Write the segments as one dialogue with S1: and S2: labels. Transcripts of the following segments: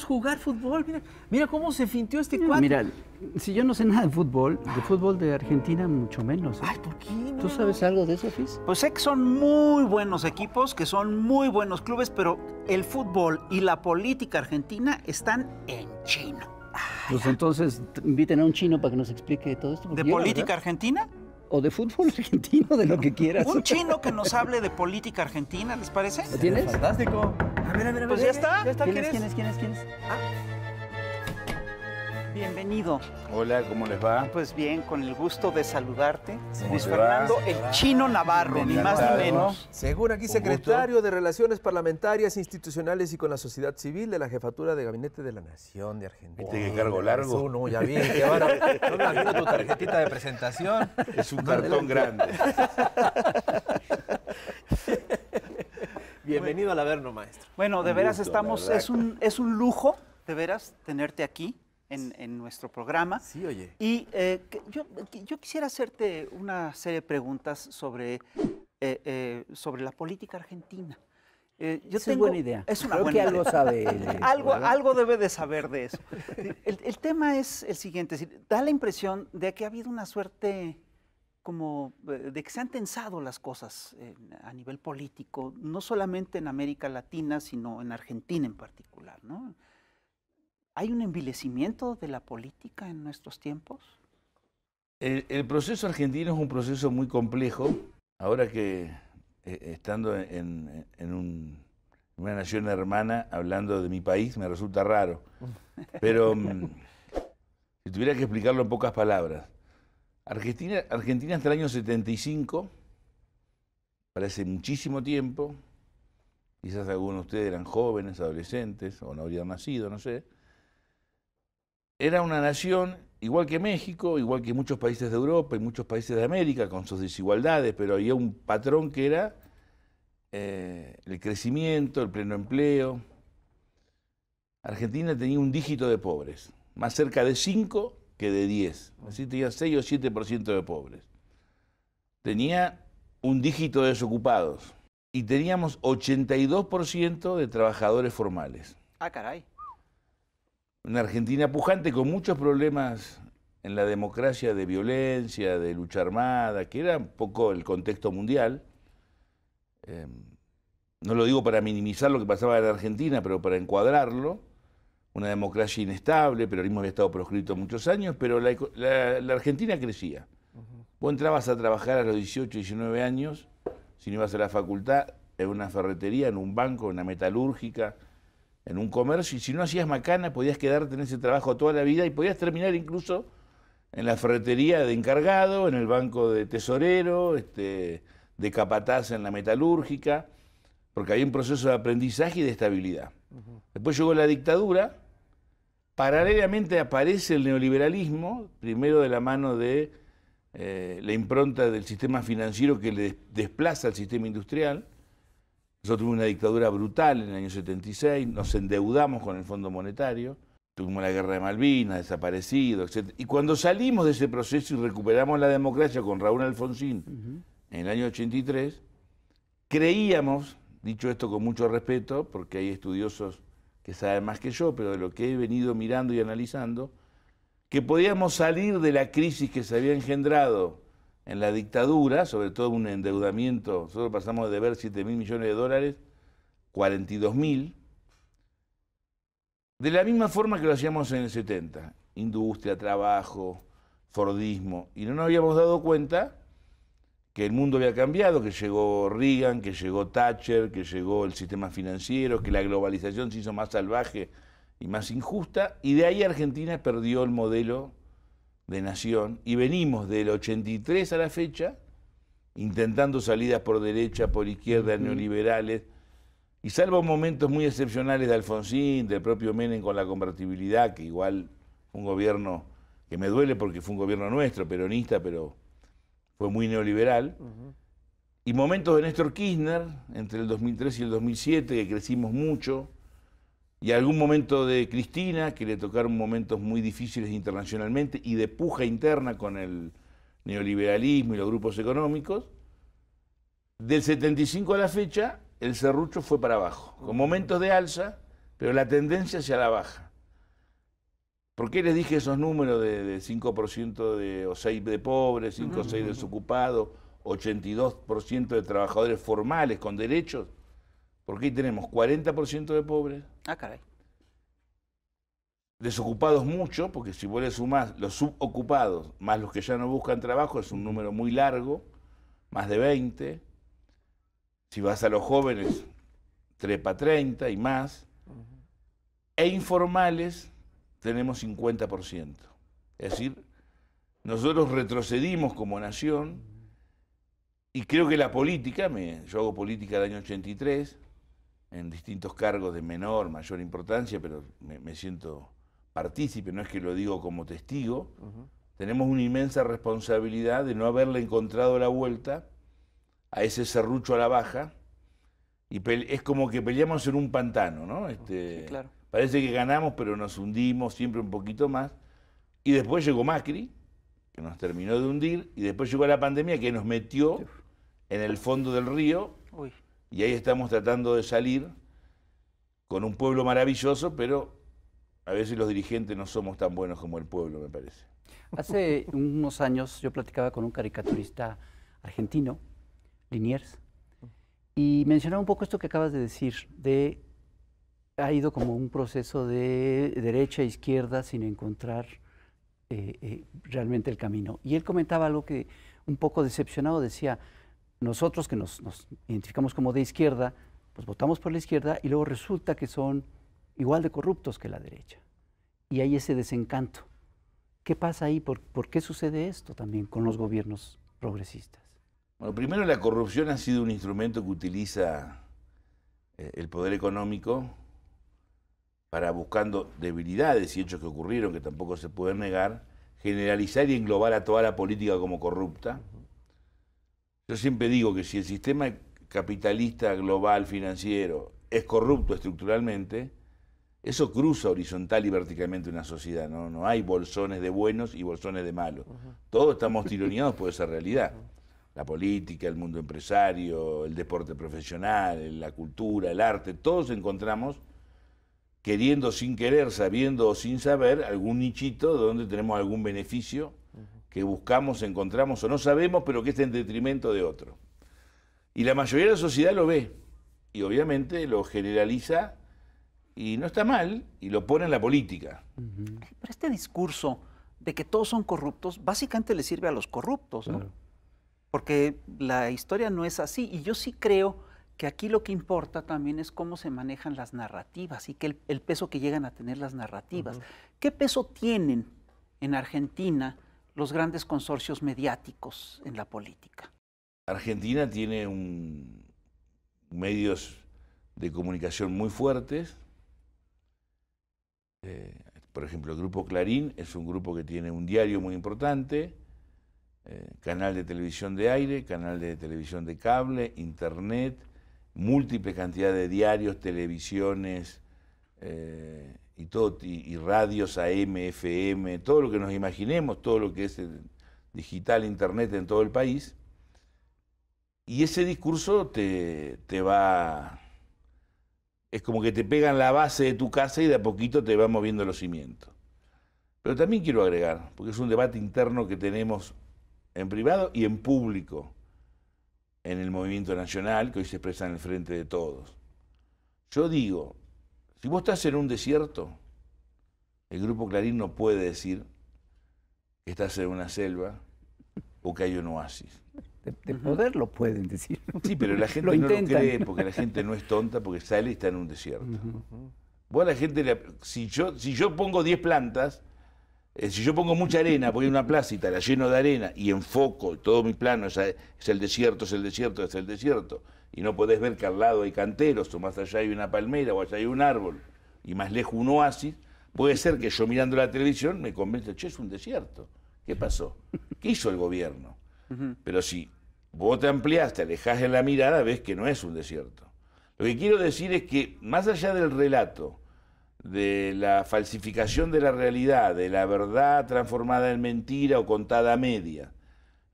S1: jugar fútbol. Mira,
S2: mira cómo se fintió este
S1: cuadro. Mira, si yo no sé nada de fútbol, de fútbol de Argentina mucho menos. ¿eh? ¿por qué? ¿Tú sabes algo de eso, Fis?
S3: Pues sé que son muy buenos equipos, que son muy buenos clubes, pero el fútbol y la política argentina están en chino.
S1: Pues entonces inviten a un chino para que nos explique todo esto. ¿De política argentina? o de fútbol argentino, de lo que quieras. Un chino que nos
S3: hable de política argentina, ¿les parece? ¿Lo tienes? Fantástico. A ver, a
S1: ver, a pues ver. Pues ya está. ¿Quién, es? ¿Quién es? ¿Quién es? ¿Quién es? ¿Ah?
S3: Bienvenido. Hola, ¿cómo les va? Pues bien, con el gusto de saludarte. Luis Fernando, el
S2: chino Navarro, ni más ni menos. Según aquí, secretario de Relaciones Parlamentarias, Institucionales y con la Sociedad Civil de la Jefatura de Gabinete de la Nación de Argentina. ¿Viste cargo largo? no, ya vi. ahora, no tu tarjetita de presentación. Es un cartón grande. Bienvenido a la verno, maestro.
S3: Bueno, de veras estamos, es un, es un lujo, de veras, tenerte aquí en, nuestro programa. Sí, oye. Y eh, yo, quisiera hacerte una serie de preguntas sobre, eh, eh, sobre la política argentina. yo tengo, es idea. Es una Creo que algo sabe. algo, algo, debe de saber de eso. El, tema es el siguiente, da la impresión de que ha habido una suerte como de que se han tensado las cosas a nivel político, no solamente en América Latina, sino en Argentina en particular. ¿no? ¿Hay un envilecimiento de la política en nuestros tiempos?
S4: El, proceso argentino es un proceso muy complejo. Ahora que eh, estando en, una nación hermana hablando de mi país me resulta raro. Pero mm, si tuviera que explicarlo en pocas palabras. Argentina, Argentina hasta el año 75, parece muchísimo tiempo, quizás algunos de ustedes eran jóvenes, adolescentes, o no habrían nacido, no sé, era una nación igual que México, igual que muchos países de Europa y muchos países de América, con sus desigualdades, pero había un patrón que era eh, el crecimiento, el pleno empleo. Argentina tenía un dígito de pobres, más cerca de 5 que de 10, así tenía 6 o 7% de pobres. Tenía un dígito de desocupados y teníamos 82% de trabajadores formales. Ah, caray. Una Argentina pujante con muchos problemas en la democracia de violencia, de lucha armada, que era un poco el contexto mundial. Em, no lo digo para minimizar lo que pasaba en Argentina, pero para encuadrarlo. Una democracia inestable, el periodismo había estado proscrito muchos años, pero la, Argentina crecía. Vos entrabas a trabajar a los 18, 19 años, si no ibas a la facultad, en una ferretería, en un banco, en una metalúrgica, en un comercio y si no hacías macana podías quedarte en ese trabajo toda la vida y podías terminar incluso en la ferretería de encargado, en el banco de tesorero, este, de capataz en la metalúrgica, porque había un proceso de aprendizaje y de estabilidad. Después llegó la dictadura, paralelamente aparece el neoliberalismo, primero de la mano de eh, la impronta del sistema financiero que le desplaza al sistema industrial, nosotros tuvimos una dictadura brutal en el año 76, nos endeudamos con el Fondo Monetario, tuvimos la guerra de Malvinas, desaparecido, etc. Y cuando salimos de ese proceso y recuperamos la democracia con Raúl Alfonsín en el año 83, creíamos, dicho esto con mucho respeto, porque hay estudiosos que saben más que yo, pero de lo que he venido mirando y analizando, que podíamos salir de la crisis que se había engendrado en la dictadura, sobre todo un endeudamiento, nosotros pasamos de deber 7.000 mil millones de dólares, 42 mil, de la misma forma que lo hacíamos en el 70, industria, trabajo, Fordismo, y no nos habíamos dado cuenta que el mundo había cambiado, que llegó Reagan, que llegó Thatcher, que llegó el sistema financiero, que la globalización se hizo más salvaje y más injusta, y de ahí Argentina perdió el modelo de nación y venimos del 83 a la fecha intentando salidas por derecha, por izquierda, neoliberales, y salvo momentos muy excepcionales de Alfonsín, del propio Menem con la convertibilidad, que igual fue un gobierno que me duele porque fue un gobierno nuestro, peronista, pero fue muy neoliberal, y momentos de Néstor Kirchner entre el 2003 y el 2007, que crecimos mucho, y algún momento de Cristina, que le tocaron momentos muy difíciles internacionalmente y de puja interna con el neoliberalismo y los grupos económicos, del 75 a la fecha el serrucho fue para abajo, con momentos de alza, pero la tendencia hacia la baja. ¿Por qué les dije esos números de, 5% de, o 6 de pobres, 5 o 6 desocupados, 82% de trabajadores formales con derechos? Porque ahí tenemos 40% de pobres. Ah, caray. Desocupados mucho, porque si vos le sumás los subocupados más los que ya no buscan trabajo, es un número muy largo, más de 20. Si vas a los jóvenes, trepa 30 y más. E informales tenemos 50%. Es decir, nosotros retrocedimos como nación y creo que la política, me, yo hago política del año 83, en distintos cargos de menor, mayor importancia, pero me, siento partícipe, no es que lo digo como testigo, tenemos una inmensa responsabilidad de no haberle encontrado la vuelta a ese serrucho a la baja, y es como que peleamos en un pantano, ¿no? Este, sí, claro. Parece que ganamos, pero nos hundimos siempre un poquito más, y después llegó Macri, que nos terminó de hundir, y después llegó la pandemia que nos metió en el fondo del río, Uy. Y ahí estamos tratando de salir con un pueblo maravilloso, pero a veces los dirigentes no somos tan buenos como el pueblo, me parece.
S1: Hace unos años yo platicaba con un caricaturista argentino, Liniers, y mencionaba un poco esto que acabas de decir, de ha ido como un proceso de derecha e izquierda sin encontrar eh, eh, realmente el camino. Y él comentaba algo que un poco decepcionado decía, nosotros que nos, identificamos como de izquierda, pues votamos por la izquierda y luego resulta que son igual de corruptos que la derecha. Y hay ese desencanto. ¿Qué pasa ahí? ¿Por, qué sucede esto también con los gobiernos progresistas?
S4: Bueno, primero la corrupción ha sido un instrumento que utiliza eh, el poder económico para buscando debilidades y hechos que ocurrieron que tampoco se pueden negar, generalizar y englobar a toda la política como corrupta. Yo siempre digo que si el sistema capitalista global financiero es corrupto estructuralmente, eso cruza horizontal y verticalmente una sociedad, ¿no? hay bolsones de buenos y bolsones de malos. Todos estamos tironeados por esa realidad. La política, el mundo empresario, el deporte profesional, la cultura, el arte, todos encontramos, queriendo sin querer, sabiendo o sin saber, algún nichito donde tenemos algún beneficio que buscamos, encontramos o no sabemos, pero que está en detrimento de otro. Y la mayoría de la sociedad lo ve y obviamente lo generaliza y no está mal y lo pone en la política.
S3: Pero este discurso de que todos son corruptos, básicamente le sirve a los corruptos, ¿no? Porque la historia no es así y yo sí creo que aquí lo que importa también es cómo se manejan las narrativas y que el, peso que llegan a tener las narrativas. ¿Qué peso tienen en Argentina? los grandes consorcios mediáticos en la política.
S4: Argentina tiene un, medios de comunicación muy fuertes. Eh, por ejemplo, el Grupo Clarín es un grupo que tiene un diario muy importante, eh, canal de televisión de aire, canal de televisión de cable, internet, múltiples cantidad de diarios, televisiones, eh, y, todo, y, radios AM, FM, todo lo que nos imaginemos, todo lo que es eh, digital, internet en todo el país. Y ese discurso te, te va, es como que te pegan la base de tu casa y de a poquito te va moviendo los cimientos. Pero también quiero agregar, porque es un debate interno que tenemos en privado y en público en el movimiento nacional que hoy se expresa en el frente de todos. Yo digo, si vos estás en un desierto, el grupo Clarín no puede decir que estás en una selva o que hay un oasis.
S1: De, poder lo pueden decir. Sí, pero la gente lo no lo cree porque la gente
S4: no es tonta porque sale y está en un desierto. la gente, si, yo, si yo pongo 10 plantas, eh, si yo pongo mucha arena, voy a una placita, la lleno de arena y enfoco, todo mi plano es el desierto, es el desierto, es el desierto y no podés ver que al lado hay canteros, o más allá hay una palmera, o allá hay un árbol, y más lejos un oasis, puede ser que yo mirando la televisión me convence, che, es un desierto. ¿Qué pasó? ¿Qué hizo el gobierno? Pero si vos te ampliás, te alejás de la mirada, ves que no es un desierto. Lo que quiero decir es que, más allá del relato, de la falsificación de la realidad, de la verdad transformada en mentira o contada a media,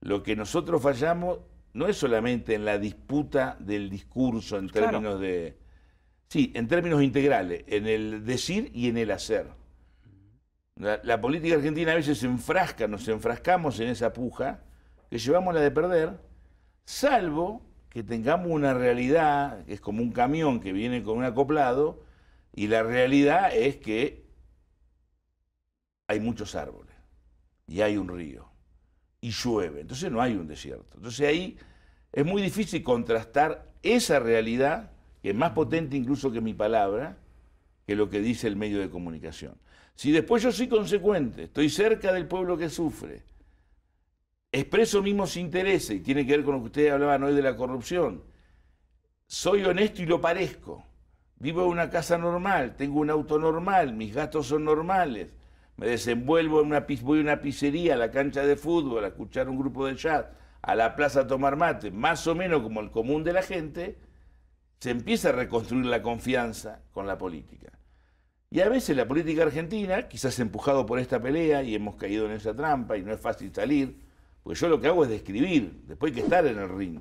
S4: lo que nosotros fallamos no es solamente en la disputa del discurso en términos de... Sí, en términos integrales, en el decir y en el hacer. La, la, política argentina a veces se enfrasca, nos enfrascamos en esa puja que llevamos la de perder, salvo que tengamos una realidad, que es como un camión que viene con un acoplado, y la realidad es que hay muchos árboles y hay un río y llueve. Entonces no hay un desierto. Entonces ahí es muy difícil contrastar esa realidad, que es más potente incluso que mi palabra, que lo que dice el medio de comunicación. Si después yo soy consecuente, estoy cerca del pueblo que sufre, expreso mismos intereses, y tiene que ver con lo que ustedes hablaban hoy de la corrupción, soy honesto y lo parezco, vivo en una casa normal, tengo un auto normal, mis gastos son normales, me desenvuelvo en una, voy a una pizzería, a la cancha de fútbol, a escuchar un grupo de chat a la plaza a tomar mate, más o menos como el común de la gente, se empieza a reconstruir la confianza con la política. Y a veces la política argentina, quizás empujado por esta pelea y hemos caído en esa trampa y no es fácil salir, pues yo lo que hago es describir, después hay que estar en el ring.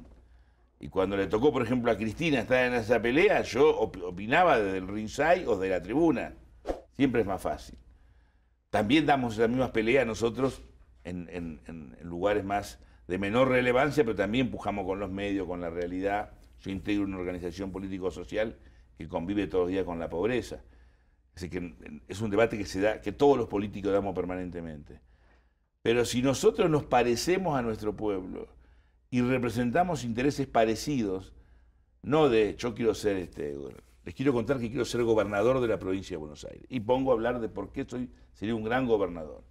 S4: Y cuando le tocó, por ejemplo, a Cristina estar en esa pelea, yo opinaba desde el ringside o de la tribuna. Siempre es más fácil. También damos las mismas peleas nosotros en, lugares más de menor relevancia, pero también empujamos con los medios, con la realidad. Yo integro una organización político-social que convive todos los días con la pobreza. Así que es un debate que se da, que todos los políticos damos permanentemente. Pero si nosotros nos parecemos a nuestro pueblo y representamos intereses parecidos, no de yo quiero ser este les quiero contar que quiero ser gobernador de la provincia de Buenos Aires. Y pongo a hablar de por qué soy, sería un gran gobernador.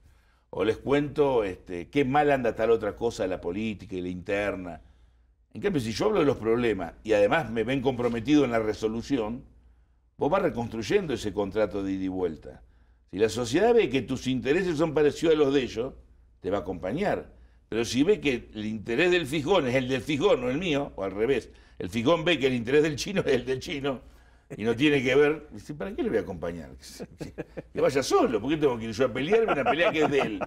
S4: O les cuento este, qué mal anda tal otra cosa de la política y la interna. En cambio, si yo hablo de los problemas y además me ven comprometido en la resolución, vos vas reconstruyendo ese contrato de ida y vuelta. Si la sociedad ve que tus intereses son parecidos a los de ellos, te va a acompañar. Pero si ve que el interés del fijón es el del fijón, no el mío, o al revés, el fijón ve que el interés del chino es el del chino, y no tiene que ver, ¿para qué le voy a acompañar? Que, vaya solo, porque tengo que ir yo a pelearme una pelea que es de él?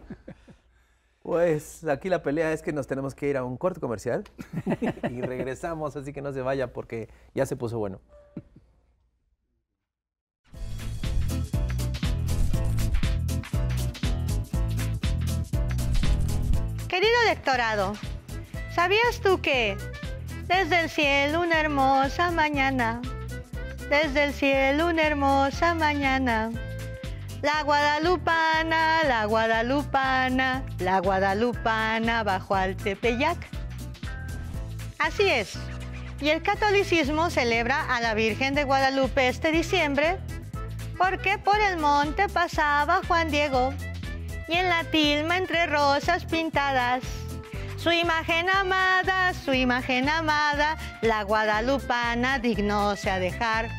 S2: Pues aquí la pelea es que nos tenemos que ir a un corte comercial y regresamos, así que no se vaya porque ya se puso bueno.
S5: Querido lectorado, ¿sabías tú que desde el cielo una hermosa mañana desde el cielo una hermosa mañana. La guadalupana, la guadalupana, la guadalupana bajo al Tepeyac. Así es. Y el catolicismo celebra a la Virgen de Guadalupe este diciembre porque por el monte pasaba Juan Diego y en la tilma entre rosas pintadas su imagen amada, su imagen amada, la guadalupana dignóse a dejar.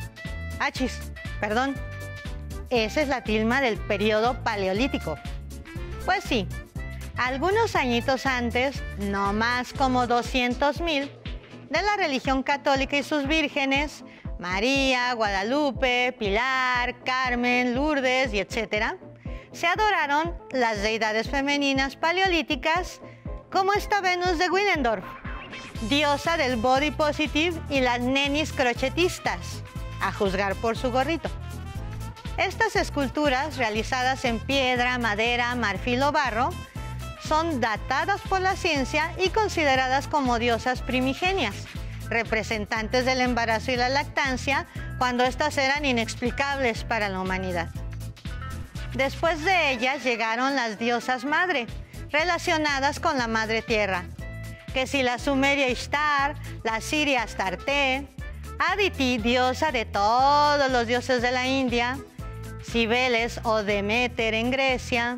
S5: Achis, perdón. Esa es la tilma del periodo paleolítico. Pues sí, algunos añitos antes, no más como 200.000, de la religión católica y sus vírgenes, María, Guadalupe, Pilar, Carmen, Lourdes y etcétera, se adoraron las deidades femeninas paleolíticas ¿Cómo está Venus de Willendorf? Diosa del body positive y las nenis crochetistas, a juzgar por su gorrito. Estas esculturas, realizadas en piedra, madera, marfil o barro, son datadas por la ciencia y consideradas como diosas primigenias, representantes del embarazo y la lactancia, cuando éstas eran inexplicables para la humanidad. Después de ellas llegaron las diosas madre, relacionadas con la madre tierra, que si la sumeria Ishtar, la siria Astarte, Aditi, diosa de todos los dioses de la India, Cibeles o Demeter en Grecia,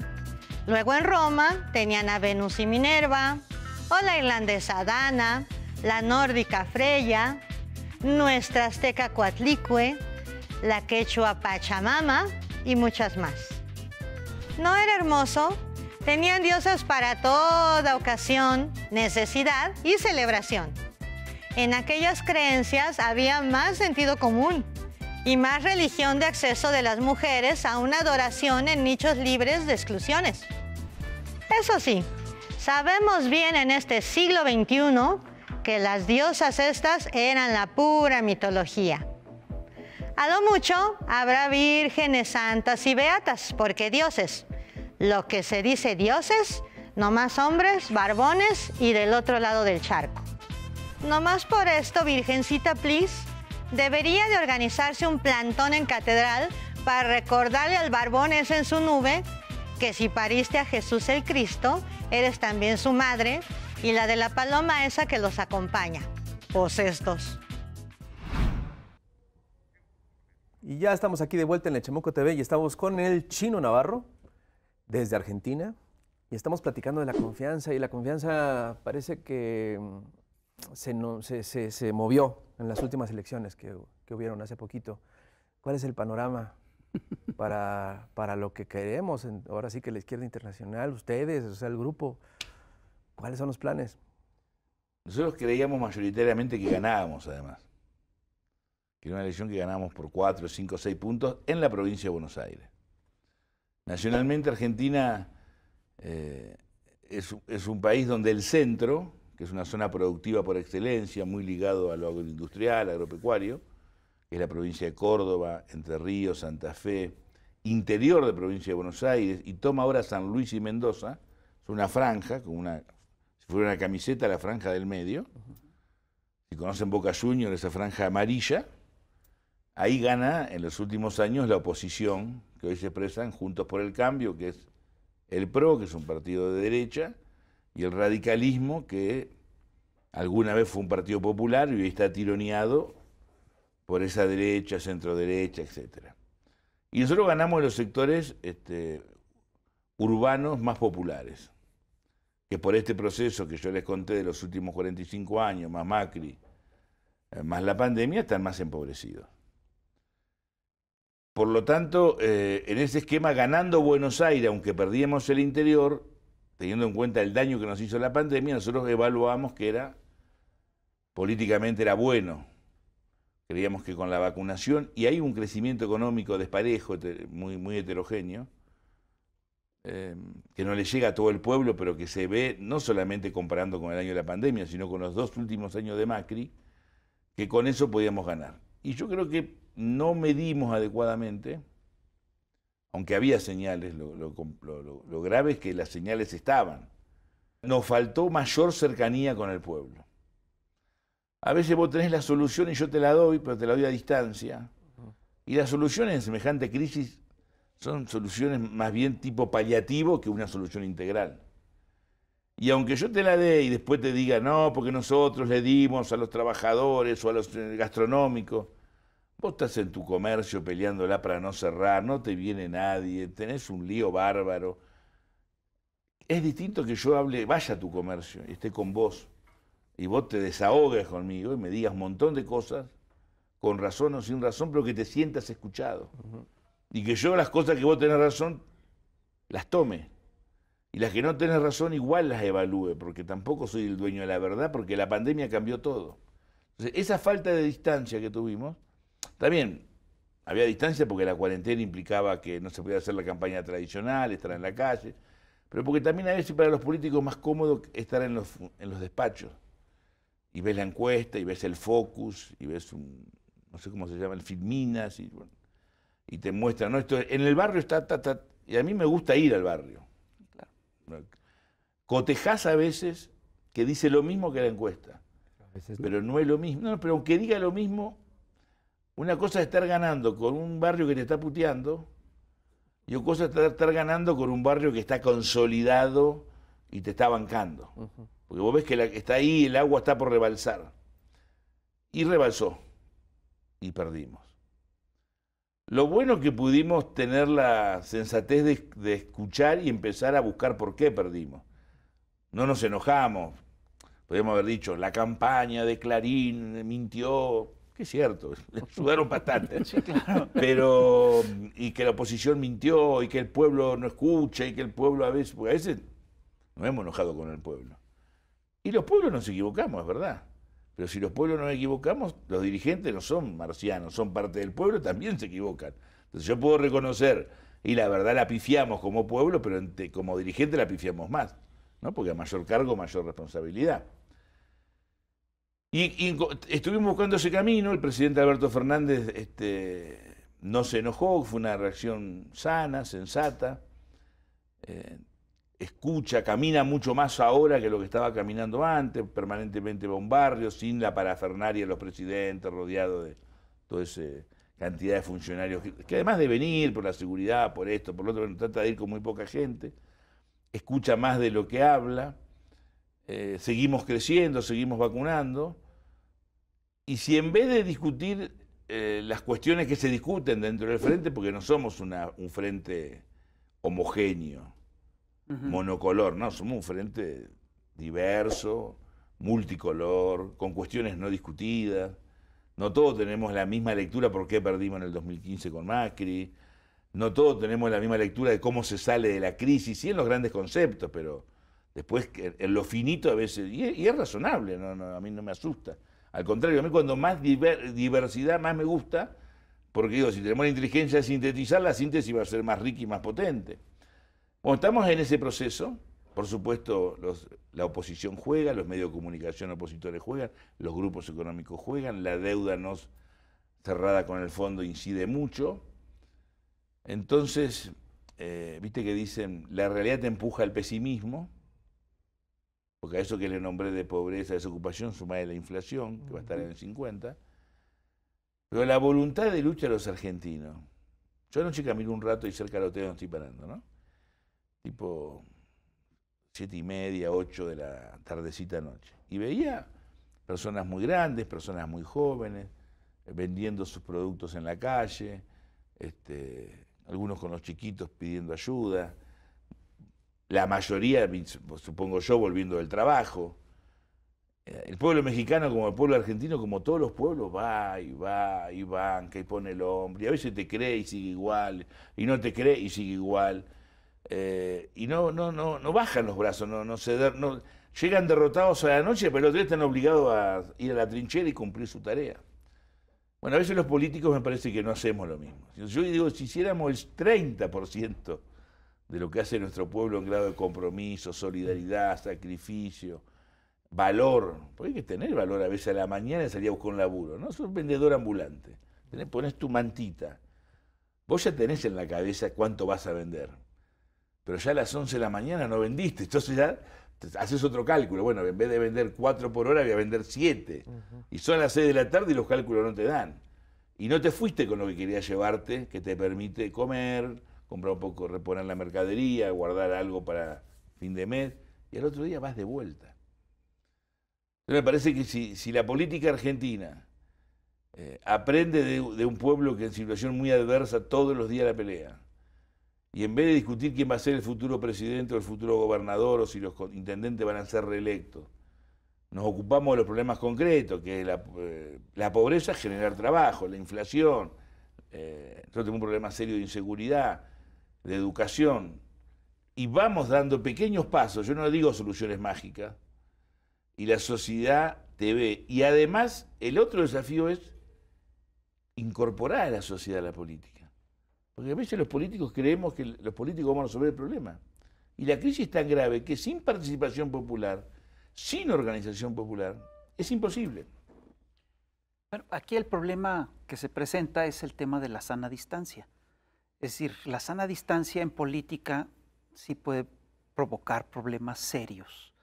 S5: luego en Roma tenían a Venus y Minerva, o la irlandesa Dana, la nórdica Freya, nuestra azteca Coatlicue, la quechua Pachamama y muchas más. ¿No era hermoso Tenían dioses para toda ocasión, necesidad y celebración. En aquellas creencias había más sentido común y más religión de acceso de las mujeres a una adoración en nichos libres de exclusiones. Eso sí, sabemos bien en este siglo XXI que las diosas estas eran la pura mitología. A lo mucho habrá vírgenes santas y beatas, porque dioses, lo que se dice dioses, nomás hombres, barbones y del otro lado del charco. Nomás por esto, Virgencita, please, debería de organizarse un plantón en catedral para recordarle al barbón ese en su nube que si pariste a Jesús el Cristo, eres también su madre y la de la paloma esa que los acompaña. Pues estos.
S2: Y ya estamos aquí de vuelta en el TV y estamos con el Chino Navarro, desde Argentina y estamos platicando de la confianza y la confianza parece que mm, se, se, movió en las últimas elecciones que, que, hubieron hace poquito. ¿Cuál es el panorama para, para lo que queremos? ahora sí que la izquierda internacional, ustedes, o sea, el grupo, ¿cuáles son los planes?
S4: Nosotros creíamos mayoritariamente que ganábamos, además. Que era una elección que ganábamos por 4, 5, 6 puntos en la provincia de Buenos Aires. Nacionalmente Argentina eh, es, un país donde el centro, que es una zona productiva por excelencia, muy ligado a lo agroindustrial, agropecuario, que es la provincia de Córdoba, Entre Ríos, Santa Fe, interior de provincia de Buenos Aires, y toma ahora San Luis y Mendoza, es una franja, con una, si fuera una camiseta, la franja del medio. Si conocen Boca Junior, esa franja amarilla, Ahí gana en los últimos años la oposición, que hoy se expresan Juntos por el Cambio, que es el PRO, que es un partido de derecha, y el radicalismo, que alguna vez fue un partido popular y hoy está tironeado por esa derecha, centro derecha, etc. Y nosotros ganamos en los sectores este, urbanos más populares, que por este proceso que yo les conté de los últimos 45 años, más Macri, eh, más la pandemia, están más empobrecidos. Por lo tanto, eh, en ese esquema, ganando Buenos Aires, aunque perdíamos el interior, teniendo en cuenta el daño que nos hizo la pandemia, nosotros evaluamos que era políticamente era bueno. Creíamos que con la vacunación, y hay un crecimiento económico desparejo, muy, muy heterogéneo, em, que no le llega a todo el pueblo, pero que se ve no solamente comparando con el año de la pandemia, sino con los dos últimos años de Macri, que con eso podíamos ganar. Y yo creo que no medimos adecuadamente, aunque había señales, lo, grave es que las señales estaban. Nos faltó mayor cercanía con el pueblo. A veces vos tenés la solución y yo te la doy, pero te la doy a distancia. Y las soluciones en semejante crisis son soluciones más bien tipo paliativo que una solución integral. Y aunque yo te la dé y después te diga, no, porque nosotros le dimos a los trabajadores o a los eh, gastronómicos, Vos estás en tu comercio peleándola para no cerrar, no te viene nadie, tenés un lío bárbaro. Es distinto que yo hable, vaya a tu comercio y esté con vos. Y vos te desahogues conmigo y me digas un montón de cosas, con razón o sin razón, pero que te sientas escuchado. Y que yo las cosas que vos tenés razón, las tome. Y las que no tenés razón, igual las evalúe, porque tampoco soy el dueño de la verdad, porque la pandemia cambió todo. esa falta de distancia que tuvimos también había distancia porque la cuarentena implicaba que no se podía hacer la campaña tradicional, estar en la calle, pero porque también a veces para los políticos es más cómodo estar en los, despachos. Y ves la encuesta, y ves el focus, y ves un, no sé cómo se llama, el Filminas, y, te muestra no, esto, en el barrio está, y a mí me gusta ir al barrio. Claro. Cotejás a veces que dice lo mismo que la encuesta, pero no es lo mismo, no, pero aunque diga lo mismo, una cosa es estar ganando con un barrio que te está puteando y otra cosa es estar, ganando con un barrio que está consolidado y te está bancando. Porque vos ves que está ahí, el agua está por rebalsar. Y rebalsó. Y perdimos. Lo bueno que pudimos tener la sensatez de, de escuchar y empezar a buscar por qué perdimos. No nos enojamos. Podríamos haber dicho, la campaña de Clarín eh, mintió, que es cierto, sudaron bastante. Sí, Pero, y que la oposición mintió, y que el pueblo no escucha, y que el pueblo a veces, porque a veces nos hemos enojado con el pueblo. Y los pueblos nos equivocamos, es verdad. Pero si los pueblos nos equivocamos, los dirigentes no son marcianos, son parte del pueblo, también se equivocan. Entonces yo puedo reconocer, y la verdad la pifiamos como pueblo, pero como dirigente la pifiamos más, ¿no? Porque a mayor cargo, mayor responsabilidad. Y, estuvimos buscando ese camino, el presidente Alberto Fernández este, no se enojó, fue una reacción sana, sensata, eh, escucha, camina mucho más ahora que lo que estaba caminando antes, permanentemente bombardeo, sin la parafernaria de los presidentes, rodeado de toda esa cantidad de funcionarios, que, además de venir por la seguridad, por esto, por lo otro, trata de ir con muy poca gente, escucha más de lo que habla, eh, seguimos creciendo, seguimos vacunando y si en vez de discutir eh, las cuestiones que se discuten dentro del frente, porque no somos una, un frente homogéneo, monocolor, no, somos un frente diverso, multicolor, con cuestiones no discutidas. No todos tenemos la misma lectura por qué perdimos en el 2015 con Macri. No todos tenemos la misma lectura de cómo se sale de la crisis, y en los grandes conceptos, pero después en lo finito a veces, y es, razonable, no, a mí no me asusta. Al contrario, a mí cuando más diversidad más me gusta, porque digo, si tenemos la inteligencia de sintetizar, la síntesis va a ser más rica y más potente. Bueno, estamos en ese proceso. Por supuesto, la oposición juega, los medios de comunicación opositores juegan, los grupos económicos juegan, la deuda nos cerrada con el fondo incide mucho. Entonces, eh, viste que dicen, la realidad te empuja al pesimismo, porque a eso que le nombré de pobreza, desocupación, suma de la inflación, que va a estar en el 50, pero la voluntad de lucha de los argentinos. Yo anoche caminé un rato y cerca la hotel donde estoy parando, ¿no? Tipo siete y media, ocho de la tardecita noche. Y veía personas muy grandes, personas muy jóvenes, eh, vendiendo sus productos en la calle, este, algunos con los chiquitos pidiendo ayuda, la mayoría, supongo yo, volviendo del trabajo. Eh, el pueblo mexicano, como el pueblo argentino, como todos los pueblos, va y va y banca y pone el hombre. Y a veces te cree y sigue igual, y no te cree y sigue igual. Eh, y no, no, no, no bajan los brazos, no, no se no, llegan derrotados a la noche, pero los están obligados a ir a la trinchera y cumplir su tarea. Bueno, a veces los políticos me parece que no hacemos lo mismo. Yo digo, si hiciéramos el 30% de lo que hace nuestro pueblo en grado de compromiso, solidaridad, sacrificio, valor. Porque hay que tener valor a veces a la mañana y salir a buscar un laburo, ¿no? soy vendedor ambulante. Tenés, pones tu mantita. Vos ya tenés en la cabeza cuánto vas a vender. Pero ya a las 11 de la mañana no vendiste. Entonces ya haces otro cálculo. Bueno, en vez de vender 4 por hora, voy a vender 7. Y son las 6 de la tarde y los cálculos no te dan. Y no te fuiste con lo que querías llevarte, que te permite comer, comprar un poco, reponer la mercadería, guardar algo para fin de mes, y al otro día vas de vuelta. Entonces me parece que si, la política argentina eh, aprende de, un pueblo que en situación muy adversa todos los días la pelea, y en vez de discutir quién va a ser el futuro presidente o el futuro gobernador o si los intendentes van a ser reelectos, nos ocupamos de los problemas concretos, que es la, eh, pobreza, generar trabajo, la inflación, eh, tenemos un problema serio de inseguridad, de educación, y vamos dando pequeños pasos, yo no digo soluciones mágicas, y la sociedad te ve. Y además, el otro desafío es incorporar a la sociedad a la política. Porque a veces los políticos creemos que los políticos van a resolver el problema. Y la crisis es tan grave que sin participación popular, sin organización popular, es imposible.
S3: aquí el problema que se presenta es el tema de la sana distancia. Es decir, la sana distancia en política sí puede provocar problemas serios.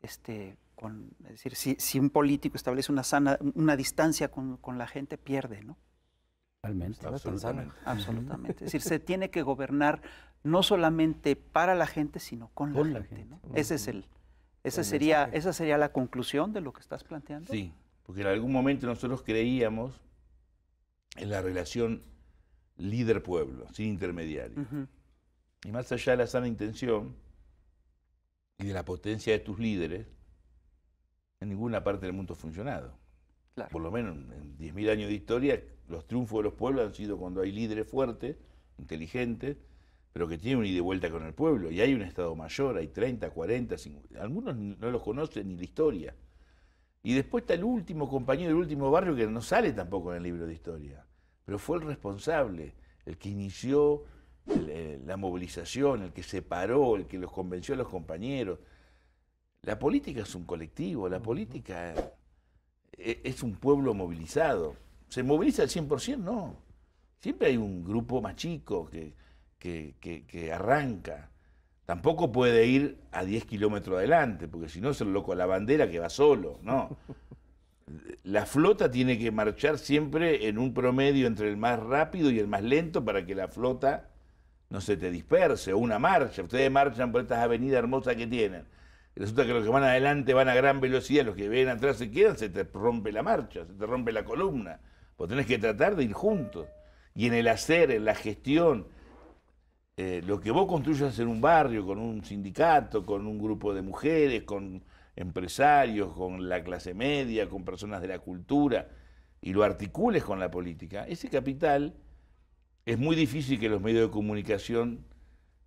S3: Este, con, es decir, si, un político establece una sana, una distancia con, la gente, pierde, ¿no?
S1: Totalmente. Absolutamente. Absolutamente. Es
S3: decir, se tiene que gobernar no solamente para la gente, sino con, la, gente. Ese es el, sería, esa sería la conclusión de lo que estás planteando. Sí,
S4: porque en algún momento nosotros creíamos en la relación líder pueblo, sin intermediario. Y más allá de la sana intención y de la potencia de tus líderes, en ninguna parte del mundo ha funcionado. Por lo menos en 10.000 años de historia, los triunfos de los pueblos han sido cuando hay líderes fuertes, inteligentes, pero que tienen un ida y vuelta con el pueblo. Y hay un Estado mayor, hay 30, 40, 50. Algunos no los conocen ni la historia. Y después está el último compañero del último barrio que no sale tampoco en el libro de historia pero fue el responsable, el que inició la movilización, el que separó, el que los convenció a los compañeros. La política es un colectivo, la política eh, eh, es un pueblo movilizado. ¿Se moviliza al 100%? No. Siempre hay un grupo más chico que, arranca. Tampoco puede ir a 10 kilómetros adelante, porque si no es el loco a la bandera que va solo, ¿no? la flota tiene que marchar siempre en un promedio entre el más rápido y el más lento para que la flota no se te disperse, o una marcha. Ustedes marchan por estas avenidas hermosas que tienen. Resulta que los que van adelante van a gran velocidad, los que ven atrás se quedan, se te rompe la marcha, se te rompe la columna. Vos tenés que tratar de ir juntos. Y en el hacer, en la gestión, eh, lo que vos construyas en un barrio, con un sindicato, con un grupo de mujeres, con empresarios, con la clase media, con personas de la cultura, y lo articules con la política, ese capital es muy difícil que los medios de comunicación,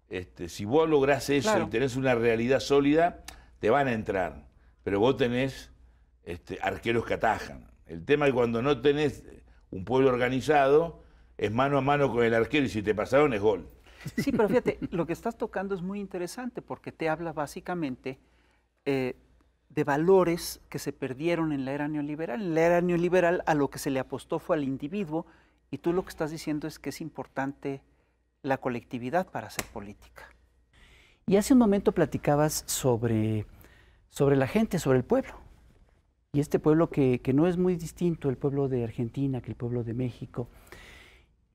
S4: este, si vos lográs eso y tenés una realidad sólida, te van a entrar. Pero vos tenés este, arqueros que atajan. El tema es cuando no tenés un pueblo organizado, es mano a mano con el arquero y si te pasaron es gol.
S3: Sí, pero fíjate, lo que estás tocando es muy interesante porque te habla básicamente eh, de valores que se perdieron en la era neoliberal. En la era neoliberal a lo que se le apostó fue al individuo y tú lo que estás diciendo es que es importante la colectividad para hacer política.
S1: Y hace un momento platicabas sobre, sobre la gente, sobre el pueblo. Y este pueblo que, no es muy distinto, el pueblo de Argentina, que el pueblo de México.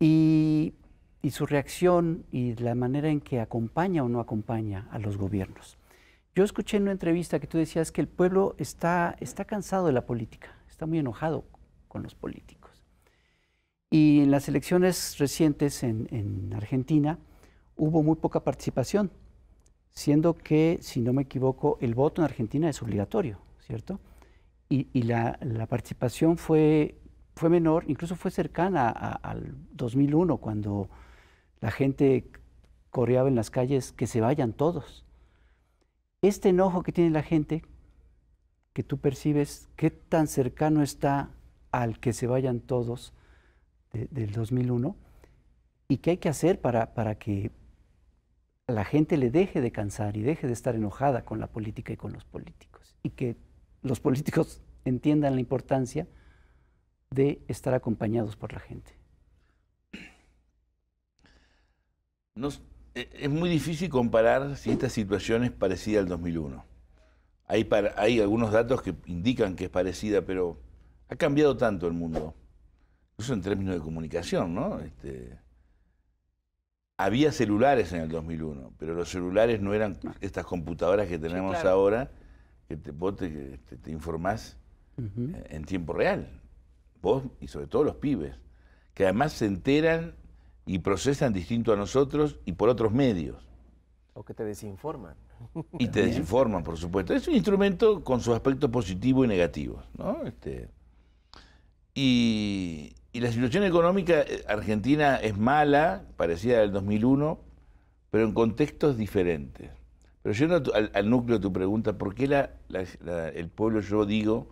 S1: y su reacción y la manera en que acompaña o no acompaña a los gobiernos. Yo escuché en una entrevista que tú decías que el pueblo está, está cansado de la política, está muy enojado con los políticos. Y en las elecciones recientes en, Argentina hubo muy poca participación, siendo que, si no me equivoco, el voto en Argentina es obligatorio, ¿cierto? Y, la, participación fue, fue menor, incluso fue cercana al 2001, cuando la gente correaba en las calles que se vayan todos este enojo que tiene la gente, que tú percibes, qué tan cercano está al que se vayan todos del 2001 y qué hay que hacer para, para que la gente le deje de cansar y deje de estar enojada con la política y con los políticos y que los políticos entiendan la
S4: importancia
S1: de estar acompañados por la gente.
S4: Nos, eh, es muy difícil comparar si esta situación es parecida al 2001. Hay, hay algunos datos que indican que es parecida, pero ha cambiado tanto el mundo. incluso en términos de comunicación, ¿no? Este, había celulares en el 2001, pero los celulares no eran estas computadoras que tenemos ahora, que te, vos te, este, te, informás eh, en tiempo real. Vos y sobre todo los pibes, que además se enteran y procesan distinto a nosotros y por otros medios. O que te desinforman. Y te desinforman, por supuesto. Es un instrumento con sus aspectos positivos y negativos. Este, y, la situación económica eh, argentina es mala, parecida al 2001, pero en contextos diferentes. Pero yo al, al, núcleo de tu pregunta, ¿por qué el pueblo, yo digo,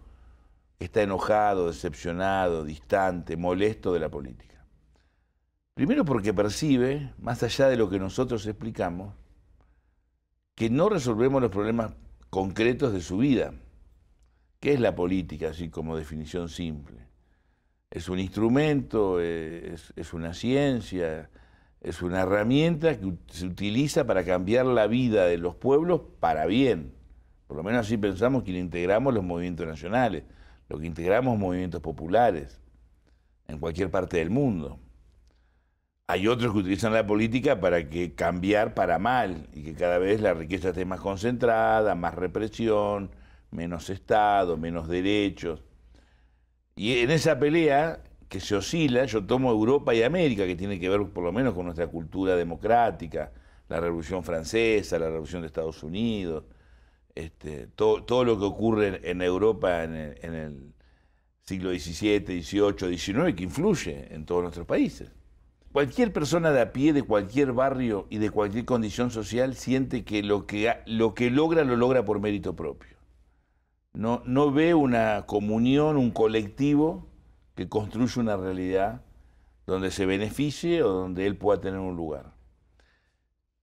S4: está enojado, decepcionado, distante, molesto de la política? Primero porque percibe, más allá de lo que nosotros explicamos, que no resolvemos los problemas concretos de su vida. ¿Qué es la política, así como definición simple? Es un instrumento, es, es una ciencia, es una herramienta que se utiliza para cambiar la vida de los pueblos para bien. Por lo menos así pensamos que integramos los movimientos nacionales, lo que integramos movimientos populares en cualquier parte del mundo. Hay otros que utilizan la política para que cambiar para mal y que cada vez la riqueza esté más concentrada, más represión, menos Estado, menos derechos. Y en esa pelea que se oscila, yo tomo Europa y América, que tiene que ver por lo menos con nuestra cultura democrática, la Revolución Francesa, la Revolución de Estados Unidos, este, todo, lo que ocurre en, Europa en en el siglo XVII, XVIII, XIX, que influye en todos nuestros países. Cualquier persona de a pie, de cualquier barrio y de cualquier condición social siente que lo que, lo que logra lo logra por mérito propio. No, no ve una comunión, un colectivo que construye una realidad donde se beneficie o donde él pueda tener un lugar.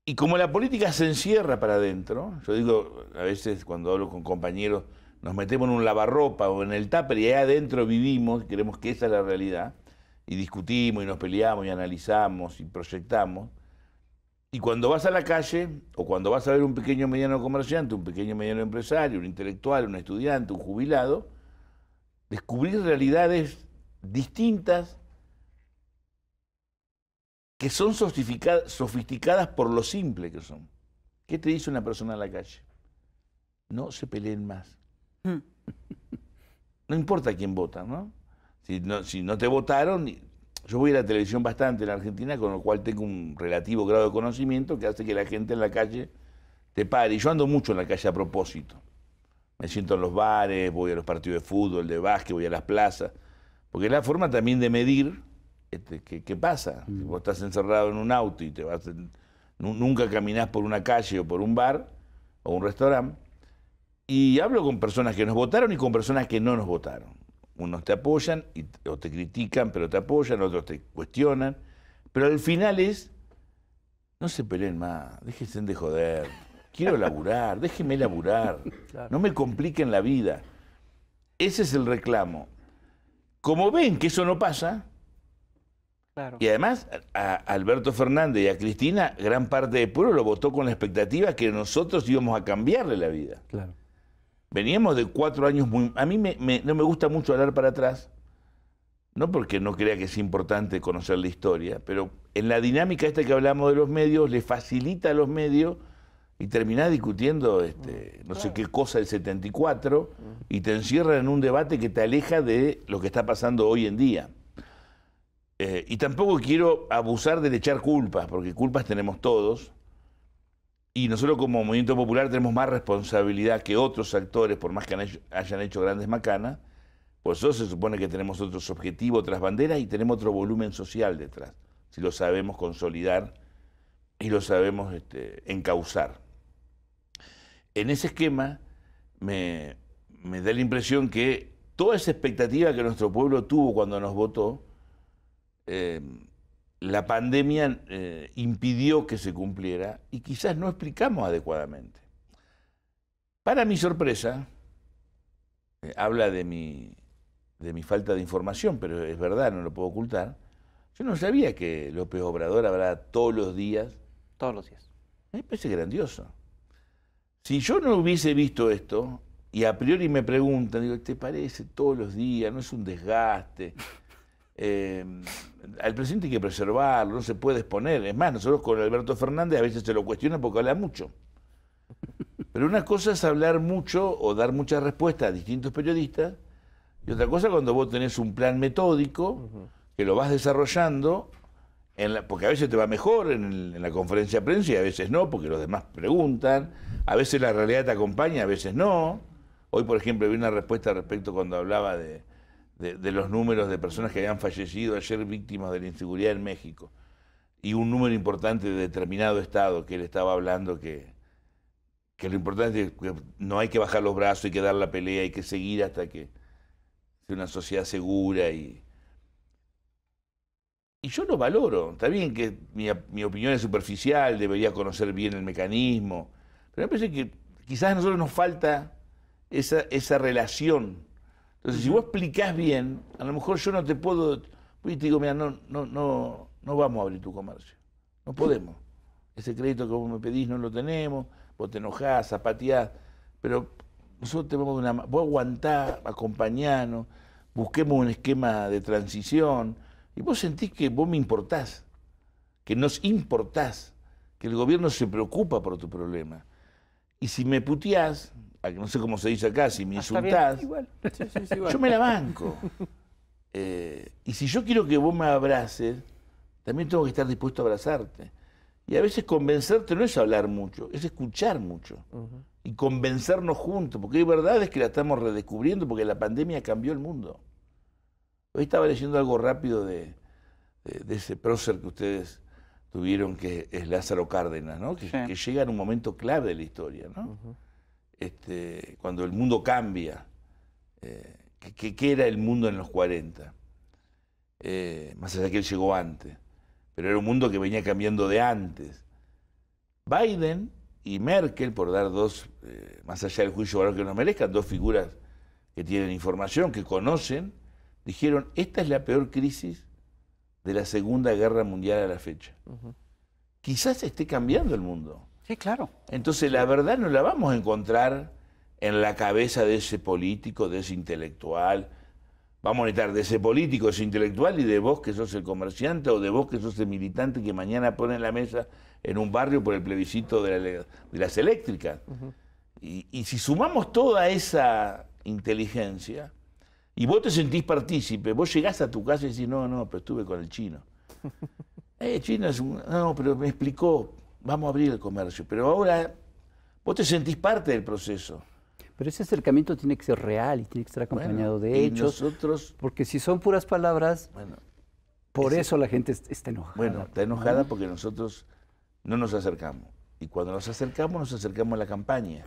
S4: Y como la política se encierra para adentro, yo digo, a veces cuando hablo con compañeros, nos metemos en un lavarropa o en el tupper y ahí adentro vivimos, creemos que esa es la realidad y discutimos y nos peleamos y analizamos y proyectamos. Y cuando vas a la calle o cuando vas a ver un pequeño mediano comerciante, un pequeño mediano empresario, un intelectual, un estudiante, un jubilado, descubrir realidades distintas que son sofisticadas por lo simple que son. ¿Qué te dice una persona en la calle? No se peleen más. Hmm. No importa quién vota, ¿no? Si no, te votaron, yo voy a la televisión bastante en Argentina, con lo cual tengo un relativo grado de conocimiento que hace que la gente en la calle te pare. Y yo ando mucho en la calle a propósito. Me siento en los bares, voy a los partidos de fútbol, de básquet, voy a las plazas. Porque es la forma también de medir este, qué, pasa. Mm. Si vos estás encerrado en un auto y te vas nunca caminás por una calle o por un bar o un restaurante. Y hablo con personas que nos votaron y con personas que no nos votaron unos te apoyan y, o te critican, pero te apoyan, otros te cuestionan. Pero al final es, no se peleen más, déjense de joder, quiero laburar, déjenme laburar, no me compliquen la vida. Ese es el reclamo. Como ven que eso no pasa, y además a Alberto Fernández y a Cristina, gran parte de pueblo lo votó con la expectativa que nosotros íbamos a cambiarle la vida. Claro. Veníamos de cuatro años muy... A mí no me gusta mucho hablar para atrás, no porque no crea que es importante conocer la historia, pero en la dinámica esta que hablamos de los medios, le facilita a los medios y terminás discutiendo este, no sé qué cosa del 74 y te encierra en un debate que te aleja de lo que está pasando hoy en día. Eh, y tampoco quiero abusar de echar culpas, porque culpas tenemos todos. Y nosotros como movimiento popular tenemos más responsabilidad que otros actores, por más que hayan hecho grandes macanas, por pues eso se supone que tenemos otros objetivos, otras banderas y tenemos otro volumen social detrás, si lo sabemos consolidar y lo sabemos este, encauzar. En ese esquema me, da la impresión que toda esa expectativa que nuestro pueblo tuvo cuando nos votó, eh, la pandemia eh, impidió que se cumpliera y quizás no explicamos adecuadamente. Para mi sorpresa, eh, habla de mi, de mi falta de información, pero es verdad, no lo puedo ocultar, yo no sabía que López Obrador habrá todos los días. Todos los días. Me parece grandioso. Si yo no hubiese visto esto, y a priori me preguntan, digo, ¿te parece todos los días? ¿No es un desgaste? Em, al presidente hay que preservarlo, no se puede exponer. Es más, nosotros con Alberto Fernández a veces se lo cuestiona, porque habla mucho. Pero una cosa es hablar mucho o dar muchas respuestas a distintos periodistas, y otra cosa cuando vos tenés un plan metódico que lo vas desarrollando, porque a veces te va mejor en, en, la conferencia de prensa y a veces no, porque los demás preguntan, a veces la realidad te acompaña, a veces no. Hoy, por ejemplo, vi una respuesta respecto cuando hablaba de, de, los números de personas que habían fallecido ayer víctimas de la inseguridad en México. Y un número importante de determinado estado que él estaba hablando que, lo importante es que no hay que bajar los brazos, hay que dar la pelea, hay que seguir hasta que sea una sociedad segura y. Y yo lo valoro. Está bien que mi, opinión es superficial, debería conocer bien el mecanismo. Pero me parece que quizás a nosotros nos falta esa, esa relación entonces, si vos explicás bien, a lo mejor yo no te puedo. Pues, y te digo, mira, no, no, no, no vamos a abrir tu comercio. No podemos. Ese crédito que vos me pedís no lo tenemos, vos te enojás, zapateás, pero nosotros te una vos aguantá, acompañanos, busquemos un esquema de transición, y vos sentís que vos me importás, que nos importás, que el gobierno se preocupa por tu problema. Y si me puteás, no sé cómo se dice acá, si me ah, insultás,
S5: yo me la banco.
S4: Eh, y si yo quiero que vos me abraces, también tengo que estar dispuesto a abrazarte. Y a veces convencerte no es hablar mucho, es escuchar mucho. Y convencernos juntos, porque hay verdades que la estamos redescubriendo porque la pandemia cambió el mundo. Hoy estaba leyendo algo rápido de, ese prócer que ustedes tuvieron, que es Lázaro Cárdenas, que, llega en un momento clave de la historia. ¿no? este, cuando el mundo cambia, eh, ¿qué que, era el mundo en los 40, eh, más allá que él llegó antes, pero era un mundo que venía cambiando de antes. Biden y Merkel, por dar dos, eh, más allá del juicio de valor que no merezcan, dos figuras que tienen información, que conocen, dijeron, esta es la peor crisis de la Segunda Guerra Mundial a la fecha. Quizás esté cambiando el mundo. Sí, claro. Entonces la verdad no la vamos a encontrar en la cabeza de ese político, de ese intelectual. Vamos a necesitar de ese político, de ese intelectual y de vos que sos el comerciante o de vos que sos el militante que mañana pone en la mesa en un barrio por el plebiscito de, las eléctricas. y, si sumamos toda esa inteligencia y vos te sentís partícipe, vos llegás a tu casa y decís, no, no, pero estuve con el chino. eh, chino es un... No, pero me explicó, vamos a abrir el comercio, pero ahora vos te sentís parte del proceso. Pero ese acercamiento tiene que ser real y tiene que estar acompañado de hechos. Nosotros,
S1: porque si son puras palabras,
S4: por eso la gente está enojada. Bueno, está enojada porque nosotros no nos acercamos. Y cuando nos acercamos, nos acercamos a la campaña.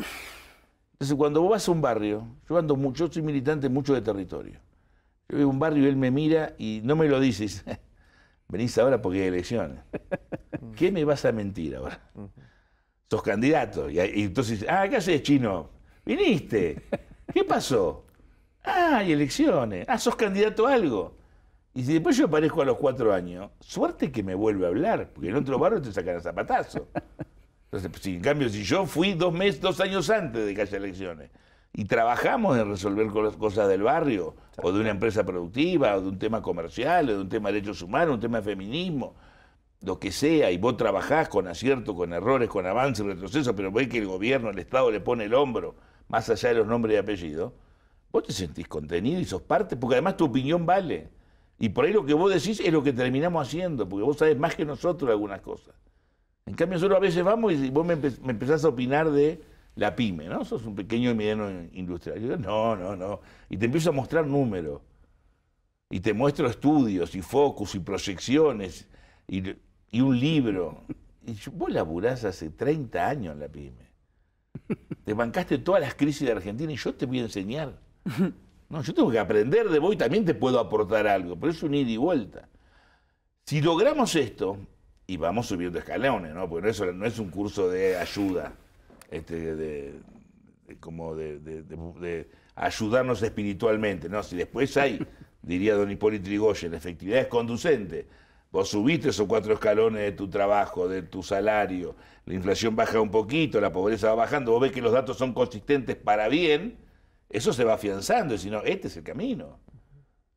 S4: Entonces, cuando vos vas a un barrio, yo ando mucho, soy militante mucho de territorio. Yo a un barrio y él me mira y no me lo dices. venís ahora porque hay elecciones. ¿Qué me vas a mentir ahora? Sos candidato. Y, entonces entonces, ah, ¿qué haces, chino? Viniste. ¿Qué pasó? Ah, hay elecciones. Ah, sos candidato a algo. Y si después yo aparezco a los cuatro años, suerte que me vuelve a hablar, porque en otro barrio te sacan a zapatazo. Entonces, pues, en cambio, si yo fui dos meses, dos años antes de que haya elecciones, y trabajamos en resolver cosas del barrio, o de una empresa productiva, o de un tema comercial, o de un tema de derechos humanos, un tema de feminismo, lo que sea, y vos trabajás con acierto, con errores, con avance, retroceso, pero veis que el gobierno, el Estado le pone el hombro, más allá de los nombres y apellidos, vos te sentís contenido y sos parte, porque además tu opinión vale. Y por ahí lo que vos decís es lo que terminamos haciendo, porque vos sabés más que nosotros algunas cosas. En cambio, nosotros a veces vamos y vos me empezás a opinar de la pyme, ¿no? Sos un pequeño y mediano industrial. no, no, no. Y te empiezo a mostrar números. Y te muestro estudios y focus y proyecciones y, un libro. Y yo, vos laburás hace 30 años en la pyme. Te bancaste todas las crisis de Argentina y yo te voy a enseñar. No, yo tengo que aprender de vos y también te puedo aportar algo. Pero es un ida y vuelta. Si logramos esto, y vamos subiendo escalones, ¿no? Porque no es un curso de ayuda. Este, de, como de, ayudarnos espiritualmente. Si después hay, diría don Hipólito la efectividad es conducente. Vos subiste esos cuatro escalones de tu trabajo, de tu salario, la inflación baja un poquito, la pobreza va bajando, vos ves que los datos son consistentes para bien, eso se va afianzando, y si no, este es el camino.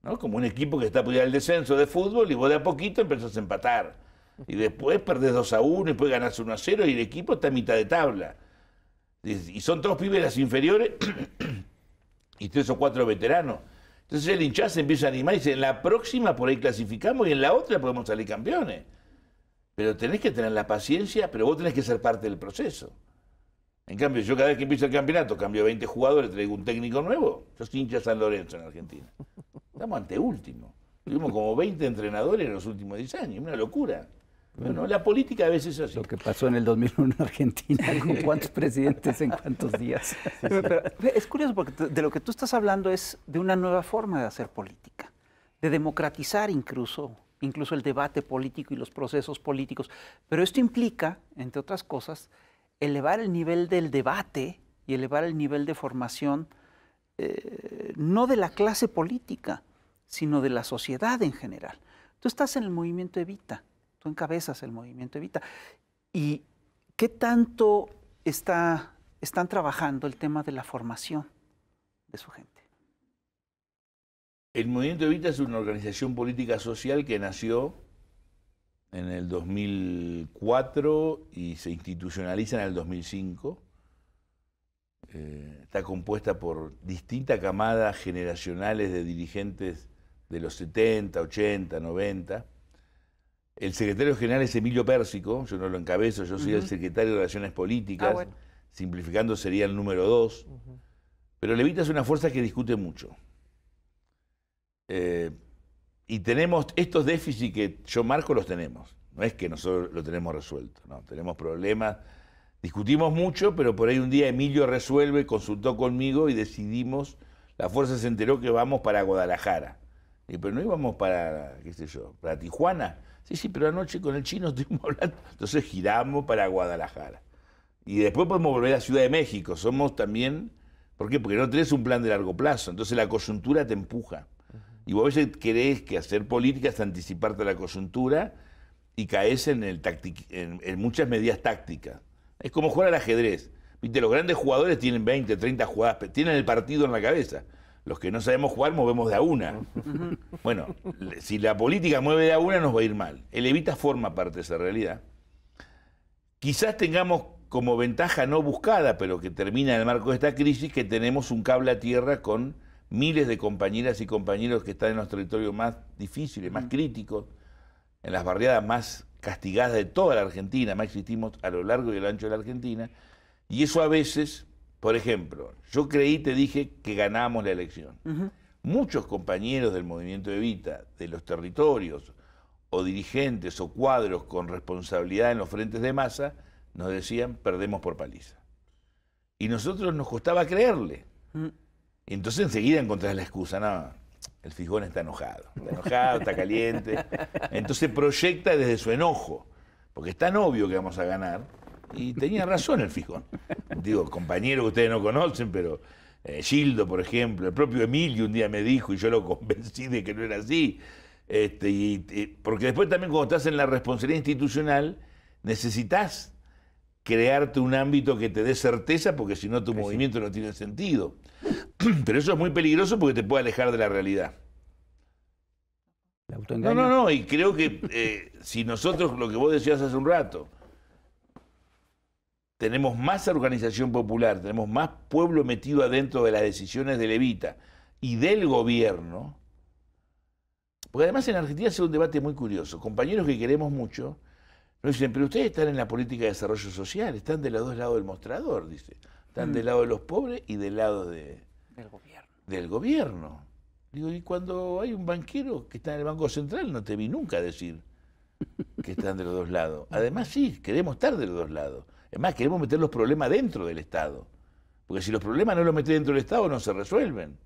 S4: ¿no? Como un equipo que está pudiendo el descenso de fútbol y vos de a poquito empezás a empatar. Y después perdés 2 a 1 y después ganás 1 a 0 y el equipo está a mitad de tabla y son dos pibes las inferiores y tres o cuatro veteranos. Entonces el hincha se empieza a animar y dice, en la próxima por ahí clasificamos y en la otra podemos salir campeones. Pero tenés que tener la paciencia, pero vos tenés que ser parte del proceso. En cambio, yo cada vez que empiezo el campeonato cambio 20 jugadores, traigo un técnico nuevo. Yo soy hincha San Lorenzo en Argentina. Estamos ante último. Tuvimos como 20 entrenadores en los últimos 10 años, una locura. Bueno, la política a veces es así. Lo que
S1: pasó en el 2001 en Argentina, con cuántos presidentes en cuántos
S3: días. es curioso porque de lo que tú estás hablando es de una nueva forma de hacer política, de democratizar incluso, incluso el debate político y los procesos políticos. Pero esto implica, entre otras cosas, elevar el nivel del debate y elevar el nivel de formación, eh, no de la clase política, sino de la sociedad en general. Tú estás en el movimiento Evita tú encabezas el movimiento Evita. ¿Y qué tanto está, están trabajando el tema de la formación de su gente?
S4: El movimiento Evita es una organización política social que nació en el 2004 y se institucionaliza en el 2005. Eh, está compuesta por distintas camadas generacionales de dirigentes de los 70, 80, 90 el secretario general es Emilio Pérsico, yo no lo encabezo, yo soy el secretario de Relaciones Políticas, ah, simplificando sería el número dos. Pero Levita es una fuerza que discute mucho. Eh, y tenemos estos déficits que yo marco, los tenemos. No es que nosotros lo tenemos resuelto, no, tenemos problemas. Discutimos mucho, pero por ahí un día Emilio resuelve, consultó conmigo y decidimos, la fuerza se enteró que vamos para Guadalajara. Y, pero no íbamos para, qué sé yo, para Tijuana Sí, sí, pero anoche con el chino estuvimos hablando. Entonces giramos para Guadalajara. Y después podemos volver a Ciudad de México. Somos también. ¿Por qué? Porque no tenés un plan de largo plazo. Entonces la coyuntura te empuja. Y vos a veces querés que hacer política es anticiparte a la coyuntura y caes en, el en, en muchas medidas tácticas. Es como jugar al ajedrez. Viste, los grandes jugadores tienen 20, 30 jugadas, tienen el partido en la cabeza. Los que no sabemos jugar movemos de a una. Bueno, si la política mueve de a una nos va a ir mal. El Evita forma parte de esa realidad. Quizás tengamos como ventaja no buscada, pero que termina en el marco de esta crisis, que tenemos un cable a tierra con miles de compañeras y compañeros que están en los territorios más difíciles, más críticos, en las barriadas más castigadas de toda la Argentina, más existimos a lo largo y a lo ancho de la Argentina, y eso a veces por ejemplo, yo creí, te dije, que ganamos la elección. Muchos compañeros del movimiento Evita, de los territorios, o dirigentes o cuadros con responsabilidad en los frentes de masa, nos decían, perdemos por paliza. Y nosotros nos costaba creerle. Y mm. entonces enseguida encontrás la excusa, no, el fijón está enojado, está enojado, está caliente. Entonces proyecta desde su enojo, porque es tan obvio que vamos a ganar, y tenía razón el Fijón. Digo, compañeros que ustedes no conocen, pero eh, Gildo, por ejemplo, el propio Emilio un día me dijo y yo lo convencí de que no era así. Este, y, porque después también cuando estás en la responsabilidad institucional, necesitas crearte un ámbito que te dé certeza, porque si no tu movimiento no tiene sentido. Pero eso es muy peligroso porque te puede alejar de la realidad. No, no, no, y creo que eh, si nosotros, lo que vos decías hace un rato, tenemos más organización popular, tenemos más pueblo metido adentro de las decisiones de Levita y del gobierno, porque además en Argentina hace un debate muy curioso. Compañeros que queremos mucho nos dicen, pero ustedes están en la política de desarrollo social, están de los dos lados del mostrador, dice. Están mm. del lado de los pobres y del lado de, del gobierno. Del gobierno. Digo, y cuando hay un banquero que está en el Banco Central, no te vi nunca decir que están de los dos lados. Además, sí, queremos estar de los dos lados. Es más, queremos meter los problemas dentro del Estado. Porque si los problemas no los metes dentro del Estado, no se resuelven.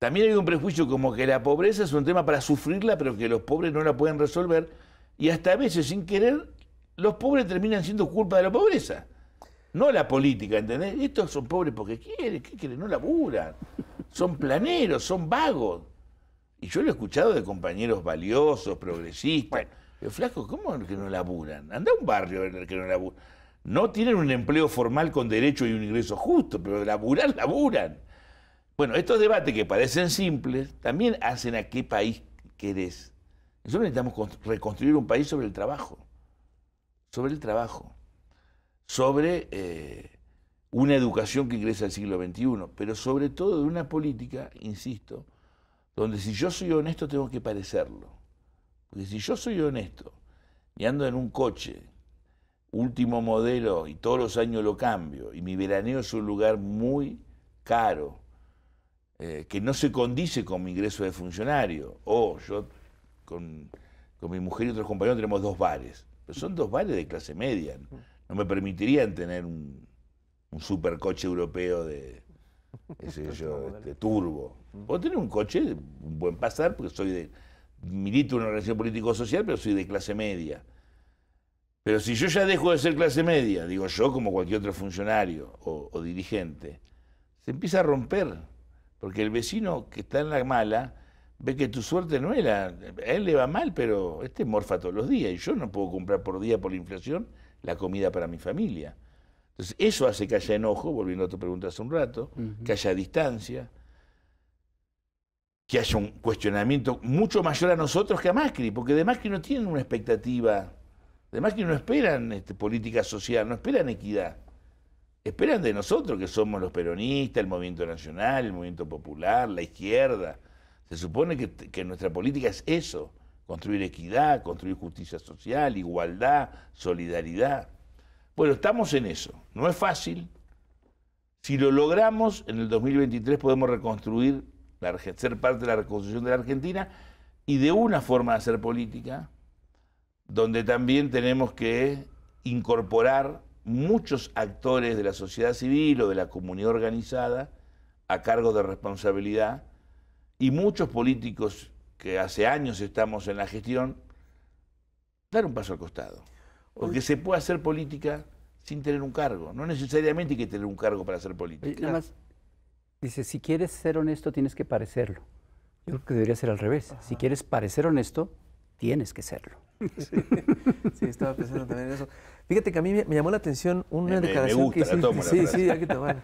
S4: También hay un prejuicio como que la pobreza es un tema para sufrirla, pero que los pobres no la pueden resolver. Y hasta a veces, sin querer, los pobres terminan siendo culpa de la pobreza. No la política, ¿entendés? Estos son pobres porque quieren, ¿qué quieren? No laburan. Son planeros, son vagos. Y yo lo he escuchado de compañeros valiosos, progresistas flaco, ¿cómo que no laburan? Anda un barrio en el que no laburan. No tienen un empleo formal con derecho y un ingreso justo, pero laburan, laburan. Bueno, estos debates que parecen simples también hacen a qué país querés. Nosotros necesitamos reconstruir un país sobre el trabajo, sobre el trabajo, sobre eh, una educación que ingresa al siglo XXI, pero sobre todo de una política, insisto, donde si yo soy honesto tengo que parecerlo porque si yo soy honesto y ando en un coche, último modelo, y todos los años lo cambio, y mi veraneo es un lugar muy caro, eh, que no se condice con mi ingreso de funcionario, o yo con, mi mujer y otros compañeros tenemos dos bares, pero son dos bares de clase media, no, me permitirían tener un, supercoche europeo de, este, turbo. o tener un coche, un buen pasar, porque soy de milito en una relación político-social, pero soy de clase media. Pero si yo ya dejo de ser clase media, digo yo como cualquier otro funcionario o, dirigente, se empieza a romper, porque el vecino que está en la mala ve que tu suerte no era, a él le va mal, pero este morfa todos los días y yo no puedo comprar por día por la inflación la comida para mi familia. Entonces eso hace que haya enojo, volviendo a tu pregunta hace un rato, que haya distancia, que haya un cuestionamiento mucho mayor a nosotros que a Macri, porque de Macri no tienen una expectativa, de que no esperan este, política social, no esperan equidad, esperan de nosotros que somos los peronistas, el movimiento nacional, el movimiento popular, la izquierda. Se supone que, que nuestra política es eso, construir equidad, construir justicia social, igualdad, solidaridad. Bueno, estamos en eso, no es fácil. Si lo logramos, en el 2023 podemos reconstruir ser parte de la reconstrucción de la Argentina y de una forma de hacer política donde también tenemos que incorporar muchos actores de la sociedad civil o de la comunidad organizada a cargo de responsabilidad y muchos políticos que hace años estamos en la gestión, dar un paso al costado. Porque se puede hacer política sin tener un cargo. No necesariamente hay que tener un cargo para hacer política.
S1: Dice, si quieres ser honesto, tienes que parecerlo. Yo creo que debería ser al revés. Si quieres parecer honesto, tienes que serlo.
S2: Sí. estaba pensando también en eso. Fíjate que a mí me, llamó la atención una declaración que sí, sí, hay que tomar.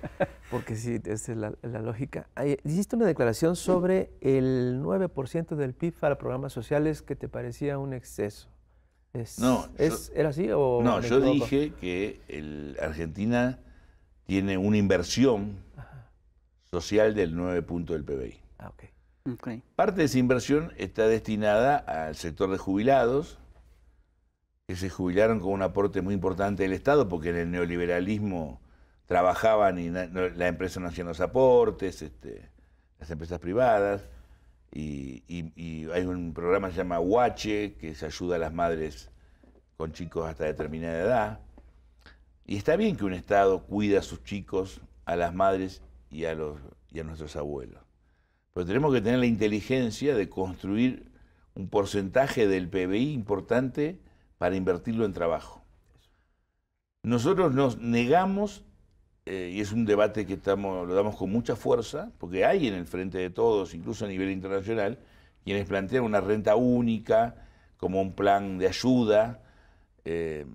S2: Porque sí, esa es la, lógica. Hiciste una declaración sobre el 9% del PIB para programas sociales que te parecía un exceso. no, ¿Era así o.? No, yo dije
S4: que Argentina tiene una inversión social del 9 punto del PBI. Ah, Parte de esa inversión está destinada al sector de jubilados, que se jubilaron con un aporte muy importante del Estado, porque en el neoliberalismo trabajaban y la empresa no hacía los aportes, este, las empresas privadas, y, hay un programa que se llama Huache, que se ayuda a las madres con chicos hasta determinada edad. Y está bien que un Estado cuida a sus chicos, a las madres, y a, los, nuestros abuelos. Pero tenemos que tener la inteligencia de construir un porcentaje del PBI importante para invertirlo en trabajo. Nosotros nos negamos, eh, y es un debate que estamos, lo damos con mucha fuerza, porque hay en el frente de todos, incluso a nivel internacional, quienes plantean una renta única como un plan de ayuda. Eh,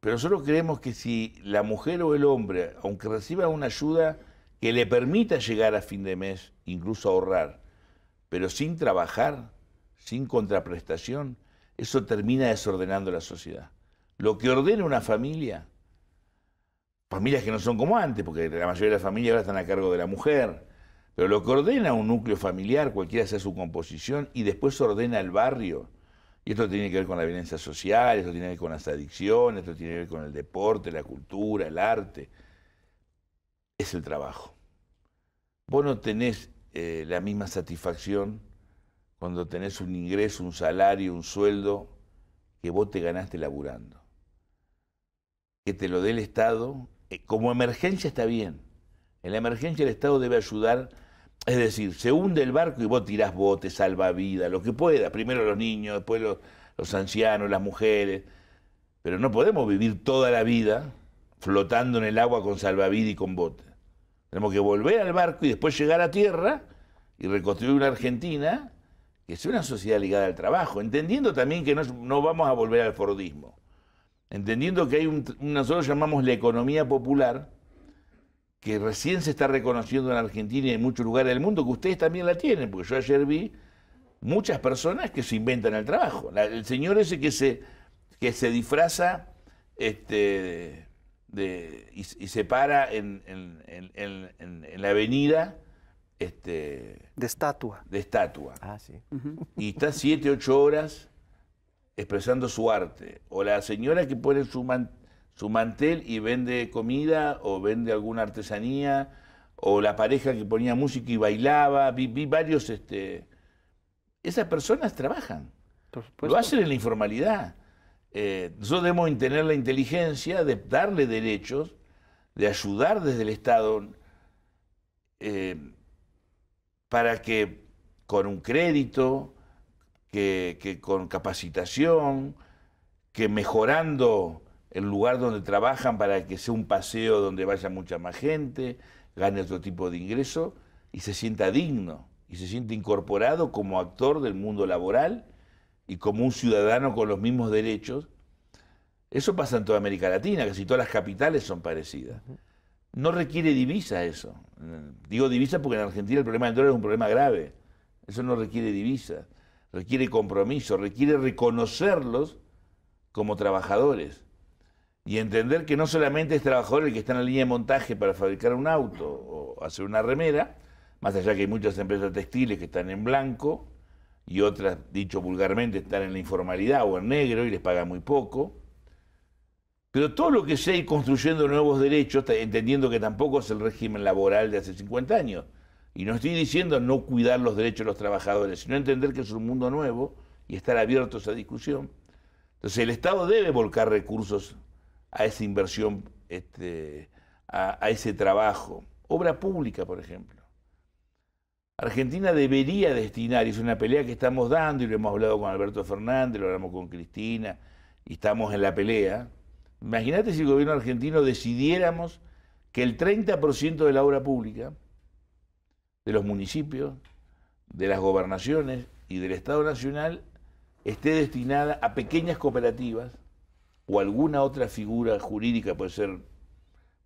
S4: pero nosotros creemos que si la mujer o el hombre, aunque reciba una ayuda que le permita llegar a fin de mes, incluso ahorrar, pero sin trabajar, sin contraprestación, eso termina desordenando la sociedad. Lo que ordena una familia, familias que no son como antes, porque la mayoría de las familias ahora están a cargo de la mujer, pero lo que ordena un núcleo familiar, cualquiera sea su composición, y después ordena el barrio. Y esto tiene que ver con la violencia social, esto tiene que ver con las adicciones, esto tiene que ver con el deporte, la cultura, el arte es el trabajo. Vos no tenés eh, la misma satisfacción cuando tenés un ingreso, un salario, un sueldo que vos te ganaste laburando. Que te lo dé el Estado, eh, como emergencia está bien. En la emergencia el Estado debe ayudar, es decir, se hunde el barco y vos tirás botes, salvavidas, lo que pueda. Primero los niños, después los, los ancianos, las mujeres. Pero no podemos vivir toda la vida flotando en el agua con salvavidas y con botes. Tenemos que volver al barco y después llegar a tierra y reconstruir una Argentina que sea una sociedad ligada al trabajo, entendiendo también que no, vamos a volver al Fordismo, entendiendo que hay un, nosotros llamamos la economía popular, que recién se está reconociendo en Argentina y en muchos lugares del mundo, que ustedes también la tienen, porque yo ayer vi muchas personas que se inventan el trabajo. el señor ese que se, que se disfraza este, y, se para en, en, en, la avenida. Este, de estatua. De estatua. Ah, Y está siete, ocho horas expresando su arte. O la señora que pone su, su mantel y vende comida o vende alguna artesanía. O la pareja que ponía música y bailaba. Vi, varios... Este, esas personas trabajan. Lo hacen en la informalidad. Eh, nosotros debemos tener la inteligencia de darle derechos, de ayudar desde el Estado eh, para que con un crédito, que, con capacitación, que mejorando el lugar donde trabajan para que sea un paseo donde vaya mucha más gente, gane otro tipo de ingreso y se sienta digno y se siente incorporado como actor del mundo laboral y como un ciudadano con los mismos derechos. Eso pasa en toda América Latina, casi todas las capitales son parecidas. No requiere divisa eso. Digo divisa porque en Argentina el problema del dólar es un problema grave. Eso no requiere divisa, requiere compromiso, requiere reconocerlos como trabajadores y entender que no solamente es trabajador el que está en la línea de montaje para fabricar un auto o hacer una remera, más allá que hay muchas empresas textiles que están en blanco, y otras, dicho vulgarmente, están en la informalidad o en negro y les pagan muy poco. Pero todo lo que sea ir construyendo nuevos derechos, entendiendo que tampoco es el régimen laboral de hace 50 años. Y no estoy diciendo no cuidar los derechos de los trabajadores, sino entender que es un mundo nuevo y estar abierto a discusión. Entonces el Estado debe volcar recursos a esa inversión, este, a ese trabajo. Obra pública, por ejemplo. Argentina debería destinar, y es una pelea que estamos dando, y lo hemos hablado con Alberto Fernández, lo hablamos con Cristina, y estamos en la pelea. Imagínate si el gobierno argentino decidiéramos que el 30% de la obra pública, de los municipios, de las gobernaciones y del Estado Nacional, esté destinada a pequeñas cooperativas o alguna otra figura jurídica, puede ser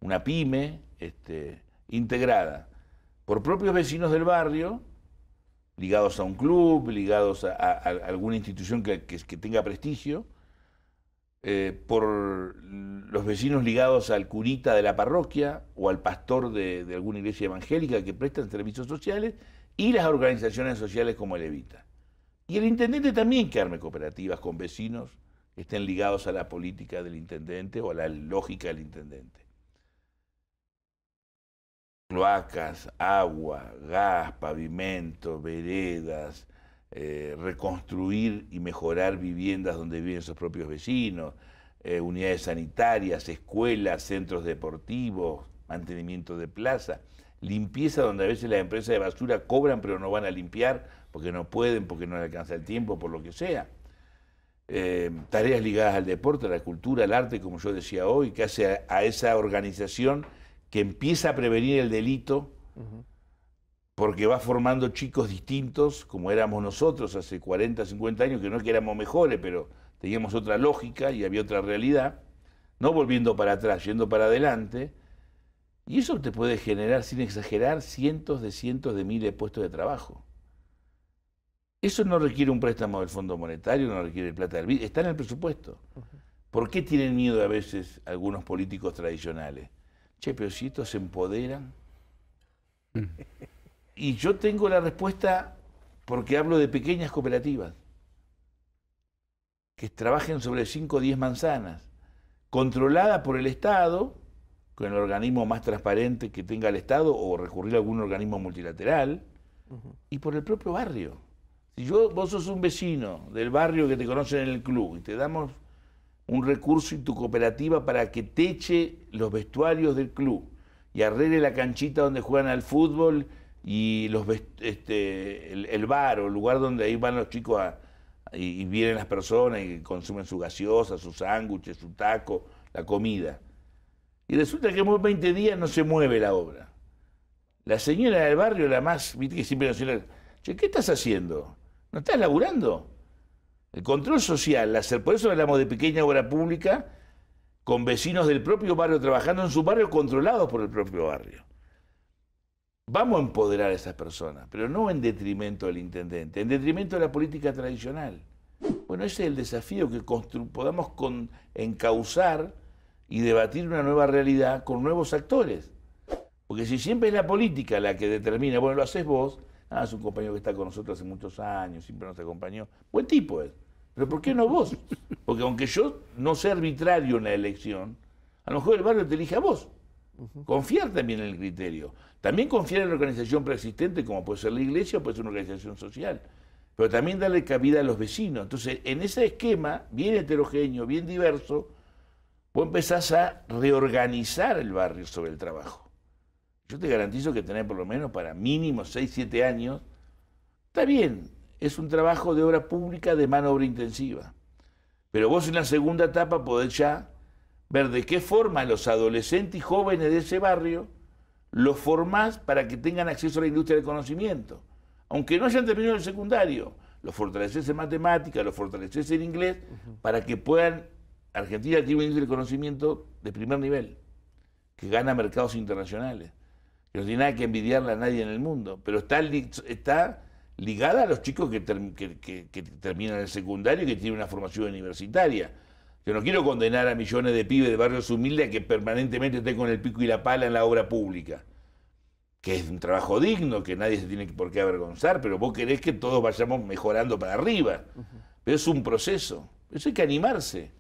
S4: una pyme, este, integrada por propios vecinos del barrio, ligados a un club, ligados a, alguna institución que, tenga prestigio, eh, por los vecinos ligados al curita de la parroquia o al pastor de, de, alguna iglesia evangélica que prestan servicios sociales y las organizaciones sociales como el Evita. Y el intendente también que arme cooperativas con vecinos que estén ligados a la política del intendente o a la lógica del intendente. Vacas, agua, gas, pavimento veredas, eh, reconstruir y mejorar viviendas donde viven sus propios vecinos, eh, unidades sanitarias, escuelas, centros deportivos, mantenimiento de plaza, limpieza donde a veces las empresas de basura cobran pero no van a limpiar porque no pueden, porque no les alcanza el tiempo, por lo que sea. Eh, tareas ligadas al deporte, a la cultura, al arte, como yo decía hoy, que hace a esa organización que empieza a prevenir el delito porque va formando chicos distintos, como éramos nosotros hace 40, 50 años, que no es que éramos mejores, pero teníamos otra lógica y había otra realidad, no volviendo para atrás, yendo para adelante. Y eso te puede generar, sin exagerar, cientos de cientos de miles de puestos de trabajo. Eso no requiere un préstamo del Fondo Monetario, no requiere plata del BID, está en el presupuesto. ¿Por qué tienen miedo a veces algunos políticos tradicionales? che, se empoderan. Mm. y yo tengo la respuesta porque hablo de pequeñas cooperativas que trabajen sobre 5 o 10 manzanas, controlada por el Estado, con el organismo más transparente que tenga el Estado o recurrir a algún organismo multilateral, y por el propio barrio. Si yo, vos sos un vecino del barrio que te conocen en el club y te damos un recurso en tu cooperativa para que teche los vestuarios del club y arregle la canchita donde juegan al fútbol y los este, el, bar o el lugar donde ahí van los chicos a, y, vienen las personas y consumen su gaseosa, sus sándwiches, su taco, la comida. Y resulta que en 20 días no se mueve la obra. La señora del barrio, la más, viste que siempre la che, ¿qué estás haciendo? ¿No estás laburando? El control social, hacer, por eso hablamos de pequeña obra pública, con vecinos del propio barrio trabajando en su barrio, controlados por el propio barrio. Vamos a empoderar a esas personas, pero no en detrimento del intendente, en detrimento de la política tradicional. Bueno, ese es el desafío que podamos con encauzar y debatir una nueva realidad con nuevos actores. Porque si siempre es la política la que determina, bueno, lo haces vos, Ah, es un compañero que está con nosotros hace muchos años, siempre nos acompañó. Buen tipo es. Pero ¿por qué no vos? Porque aunque yo no sea arbitrario en la elección, a lo mejor el barrio te elige a vos. Confiar también en el criterio. También confiar en la organización preexistente, como puede ser la iglesia o puede ser una organización social. Pero también darle cabida a los vecinos. Entonces, en ese esquema, bien heterogéneo, bien diverso, vos empezás a reorganizar el barrio sobre el trabajo. Yo te garantizo que tener por lo menos para mínimo 6, 7 años. Está bien, es un trabajo de obra pública de mano obra intensiva. Pero vos en la segunda etapa podés ya ver de qué forma los adolescentes y jóvenes de ese barrio los formás para que tengan acceso a la industria del conocimiento. Aunque no hayan terminado el secundario, los fortaleces en matemática, los fortaleces en inglés, para que puedan, Argentina tiene una industria del conocimiento de primer nivel, que gana mercados internacionales no tiene nada que envidiarle a nadie en el mundo, pero está, está ligada a los chicos que, que, terminan el secundario y que tienen una formación universitaria. Yo no quiero condenar a millones de pibes de barrios humildes que permanentemente estén con el pico y la pala en la obra pública, que es un trabajo digno, que nadie se tiene por qué avergonzar, pero vos querés que todos vayamos mejorando para arriba. Pero es un proceso, eso hay que animarse.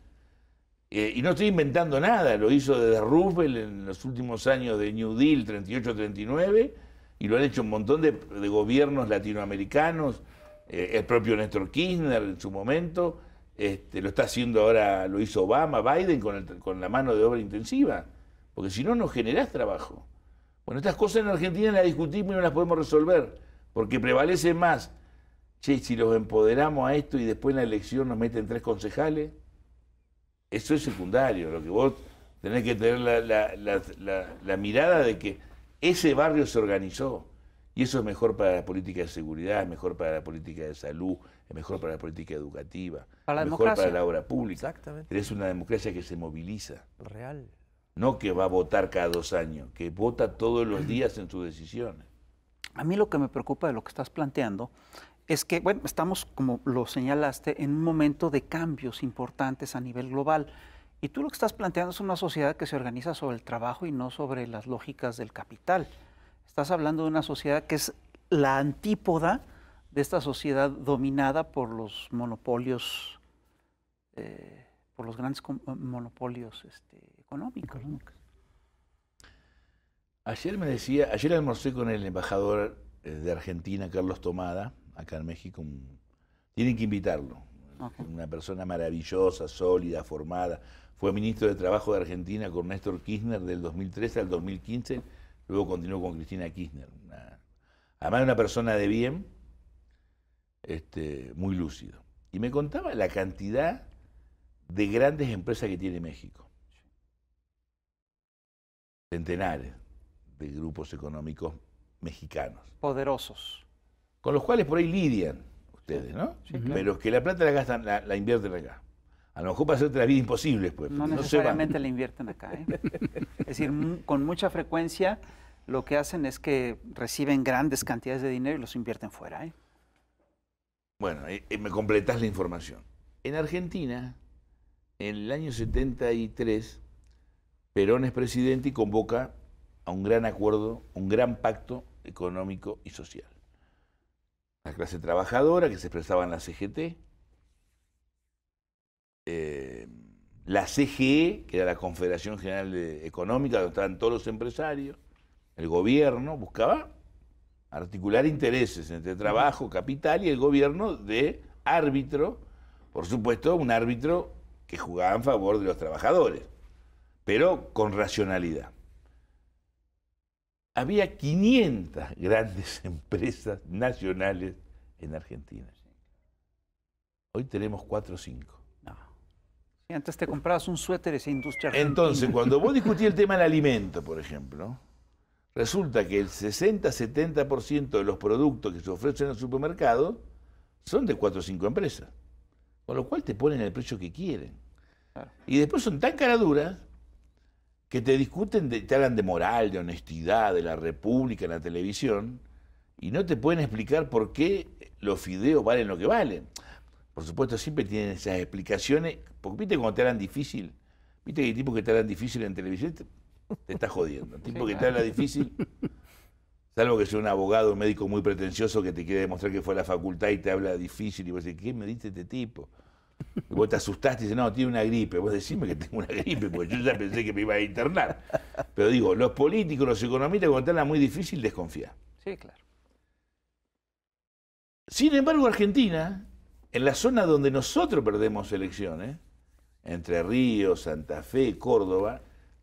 S4: Eh, y no estoy inventando nada, lo hizo desde Roosevelt en los últimos años de New Deal 38-39 y lo han hecho un montón de, gobiernos latinoamericanos, eh, el propio Néstor Kirchner en su momento, este, lo está haciendo ahora, lo hizo Obama, Biden con, la mano de obra intensiva, porque si no, no generás trabajo. Bueno, estas cosas en Argentina las discutimos y no las podemos resolver, porque prevalece más, che, si los empoderamos a esto y después en la elección nos meten tres concejales eso es secundario, lo que vos tenés que tener la, mirada de que ese barrio se organizó. Y eso es mejor para la política de seguridad, es mejor para la política de salud, es mejor para la política educativa, es mejor para la obra pública. Exactamente. Es una democracia que se moviliza. Real. No que va a votar cada dos años, que vota todos los días en sus decisiones.
S3: A mí lo que me preocupa de lo que estás planteando es que, bueno, estamos, como lo señalaste, en un momento de cambios importantes a nivel global. Y tú lo que estás planteando es una sociedad que se organiza sobre el trabajo y no sobre las lógicas del capital. Estás hablando de una sociedad que es la antípoda de esta sociedad dominada por los monopolios, eh, por los grandes eh, monopolios este, económicos.
S4: Ayer me decía, ayer almorcé con el embajador eh, de Argentina, Carlos Tomada, acá en México, tienen que invitarlo. Una persona maravillosa, sólida, formada. Fue ministro de Trabajo de Argentina con Néstor Kirchner del 2013 al 2015, luego continuó con Cristina Kirchner. además, una persona de bien, este, muy lúcido. Y me contaba la cantidad de grandes empresas que tiene México. Centenares de grupos económicos mexicanos. Poderosos con los cuales por ahí lidian ustedes, ¿no? Pero los que la plata la gastan, la, invierten acá. A lo mejor para hacerte la vida imposible, pues. No necesariamente la invierten acá, ¿eh? es decir, con mucha frecuencia
S3: lo que hacen es que reciben grandes cantidades de dinero y los invierten fuera, ¿eh?
S4: Bueno, eh, eh, me completás la información. En Argentina, en el año 73, Perón es presidente y convoca a un gran acuerdo, un gran pacto económico y social la clase trabajadora que se expresaba en la CGT, eh, la CGE, que era la Confederación General Económica, donde estaban todos los empresarios, el gobierno, buscaba articular intereses entre trabajo, capital y el gobierno de árbitro, por supuesto, un árbitro que jugaba en favor de los trabajadores, pero con racionalidad había 500 grandes empresas nacionales en Argentina. Hoy tenemos 4 o 5.
S3: antes te comprabas un suéter esa industria argentina. Entonces, cuando vos discutís
S4: el tema del alimento, por ejemplo, resulta que el 60-70% de los productos que se ofrecen en el supermercado son de 4 o 5 empresas. Con lo cual te ponen el precio que quieren. Y después son tan caraduras que te discuten, te hablan de moral, de honestidad, de la república en la televisión, y no te pueden explicar por qué los fideos valen lo que valen. Por supuesto, siempre tienen esas explicaciones, porque viste cuando te hablan difícil, viste que hay tipos que te hablan difícil en televisión, te, estás jodiendo. El tipo que te habla difícil, salvo que sea un abogado, un médico muy pretencioso que te quiere demostrar que fue a la facultad y te habla difícil, y vos decís, ¿qué me diste este tipo? vos te asustaste y dices, no, tiene una gripe. Vos decime que tengo una gripe, porque yo ya pensé que me iba a internar. Pero digo, los políticos, los economistas, cuando están muy difícil, desconfían. Sí, claro. Sin embargo, Argentina, en la zona donde nosotros perdemos elecciones, entre Río, Santa Fe, Córdoba,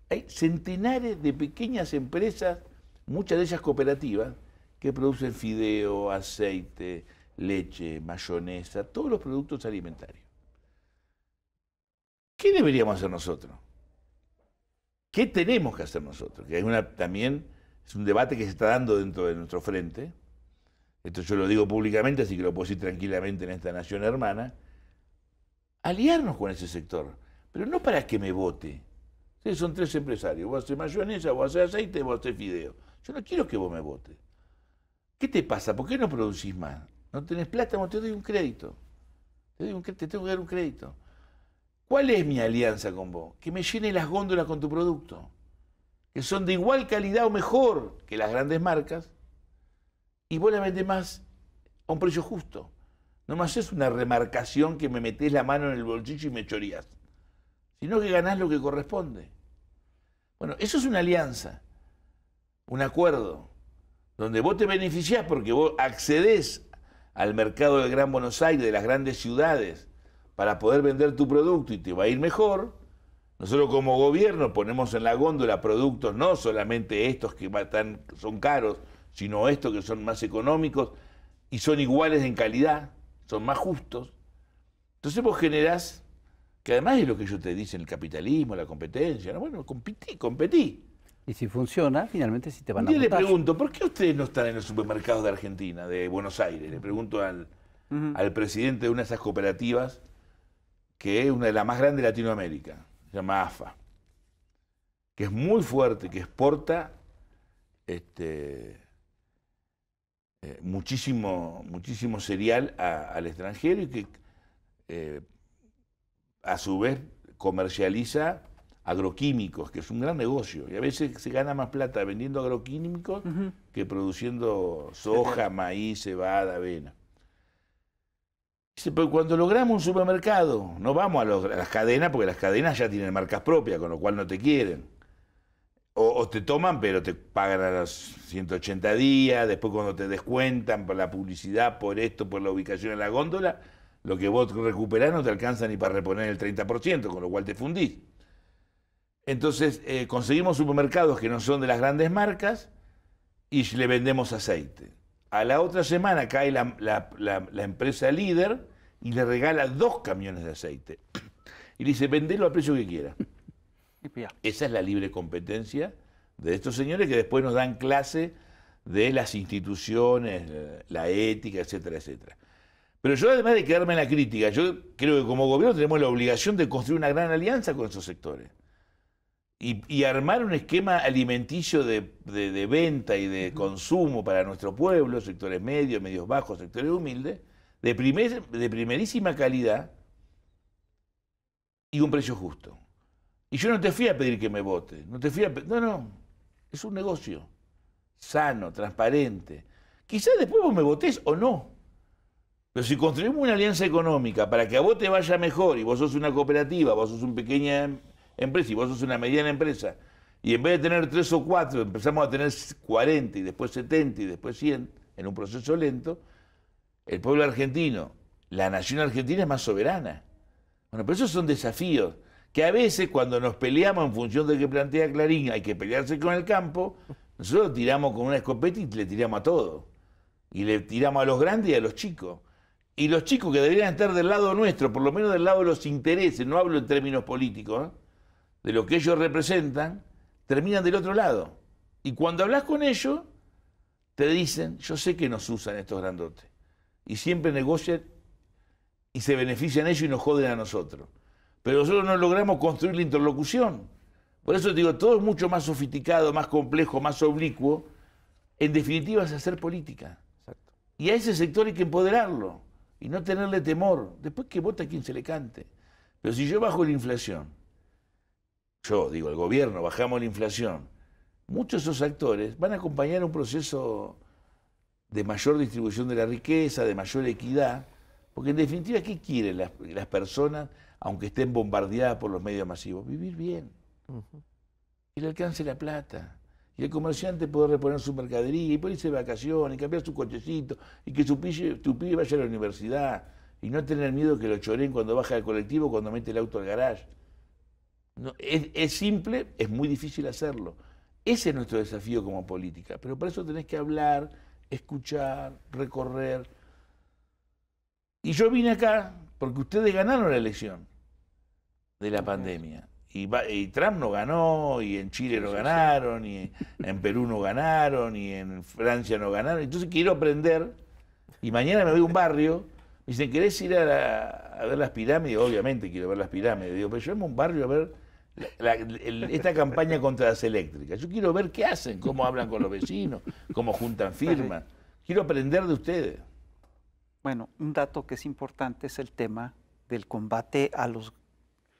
S4: hay centenares de pequeñas empresas, muchas de ellas cooperativas, que producen fideo, aceite, leche, mayonesa, todos los productos alimentarios. ¿Qué deberíamos hacer nosotros? ¿Qué tenemos que hacer nosotros? Que hay una, también es un debate que se está dando dentro de nuestro frente. Esto yo lo digo públicamente, así que lo puedo decir tranquilamente en esta nación hermana. Aliarnos con ese sector, pero no para que me vote. Ustedes son tres empresarios, vos haces mayonesa, vos haces aceite, vos haces fideo. Yo no quiero que vos me votes. ¿Qué te pasa? ¿Por qué no producís más? No tenés plata, no te doy un crédito. te tengo que dar un crédito. ¿Cuál es mi alianza con vos? Que me llene las góndolas con tu producto, que son de igual calidad o mejor que las grandes marcas, y vos las vendés más a un precio justo. No más es una remarcación que me metés la mano en el bolsillo y me chorías, sino que ganás lo que corresponde. Bueno, eso es una alianza, un acuerdo, donde vos te beneficiás porque vos accedes al mercado del Gran Buenos Aires, de las grandes ciudades, para poder vender tu producto y te va a ir mejor. Nosotros como gobierno ponemos en la góndola productos no solamente estos que son caros, sino estos que son más económicos y son iguales en calidad, son más justos. Entonces vos generás, que además es lo que ellos te dicen, el capitalismo, la competencia, bueno, competí, competí.
S1: Y si funciona, finalmente sí te van a... Yo le pregunto,
S4: ¿por qué ustedes no están en los supermercados de Argentina, de Buenos Aires? Le pregunto al, al presidente de una de esas cooperativas que es una de las más grandes de Latinoamérica, se llama AFA, que es muy fuerte, que exporta este, eh, muchísimo, muchísimo cereal al extranjero y que eh, a su vez comercializa agroquímicos, que es un gran negocio. Y a veces se gana más plata vendiendo agroquímicos que produciendo soja, maíz, cebada, avena. Dice, pero cuando logramos un supermercado, no vamos a, las cadenas, porque las cadenas ya tienen marcas propias, con lo cual no te quieren. O, te toman, pero te pagan a los 180 días, después cuando te descuentan por la publicidad, por esto, por la ubicación en la góndola, lo que vos recuperás no te alcanza ni para reponer el 30%, con lo cual te fundís. Entonces eh, conseguimos supermercados que no son de las grandes marcas y le vendemos aceite. A la otra semana cae la empresa líder y le regala dos camiones de aceite. Y le dice, vendelo al precio que quiera. Esa es la libre competencia de estos señores que después nos dan clase de las instituciones, la ética, etcétera, etcétera. Pero yo además de quedarme en la crítica, yo creo que como gobierno tenemos la obligación de construir una gran alianza con esos sectores. Y, armar un esquema alimenticio de, venta y de consumo para nuestro pueblo, sectores medios, medios bajos, sectores humildes, de, primer, de primerísima calidad y un precio justo. Y yo no te fui a pedir que me vote, no te fui a no, no, es un negocio sano, transparente. Quizás después vos me votés o no. Pero si construimos una alianza económica para que a vos te vaya mejor y vos sos una cooperativa, vos sos una pequeña em-, empresa y vos sos una mediana empresa, y en vez de tener tres o cuatro empezamos a tener 40 y después 70 y después 100 en un proceso lento, el pueblo argentino, la nación argentina es más soberana. Bueno, pero esos son desafíos que a veces cuando nos peleamos en función de que plantea Clarín, hay que pelearse con el campo, nosotros tiramos con una escopeta y le tiramos a todo. Y le tiramos a los grandes y a los chicos. Y los chicos que deberían estar del lado nuestro, por lo menos del lado de los intereses, no hablo en términos políticos, ¿eh? de lo que ellos representan, terminan del otro lado. Y cuando hablas con ellos, te dicen, yo sé que nos usan estos grandotes y siempre negocian y se benefician ellos y nos joden a nosotros. Pero nosotros no logramos construir la interlocución. Por eso digo, todo es mucho más sofisticado, más complejo, más oblicuo. En definitiva es hacer política. Y a ese sector hay que empoderarlo y no tenerle temor. Después que vota quien se le cante. Pero si yo bajo la inflación, yo digo, el gobierno, bajamos la inflación, muchos de esos actores van a acompañar un proceso de mayor distribución de la riqueza, de mayor equidad, porque en definitiva, ¿qué quieren las, personas, aunque estén bombardeadas por los medios masivos? Vivir bien. que Y le alcance la plata. Y el comerciante puede reponer su mercadería, y puede irse de vacaciones, y cambiar su cochecito, y que su pibe, vaya a la universidad, y no tener miedo que lo choren cuando baja del colectivo, cuando mete el auto al garage. No, es, es simple, es muy difícil hacerlo. Ese es nuestro desafío como política, pero para eso tenés que hablar escuchar, recorrer. Y yo vine acá porque ustedes ganaron la elección de la pandemia. Y, Trump no ganó, y en Chile no ganaron, y en Perú no ganaron, y en Francia no ganaron. Entonces quiero aprender. Y mañana me voy a un barrio. Me dicen, ¿querés ir a, ver las pirámides? Obviamente quiero ver las pirámides. Digo, pero yo a un barrio a ver esta campaña contra las eléctricas. Yo quiero ver qué hacen, cómo hablan con los vecinos, cómo juntan firmas. Quiero aprender de ustedes. Bueno, un dato
S3: que es importante es el tema del combate a los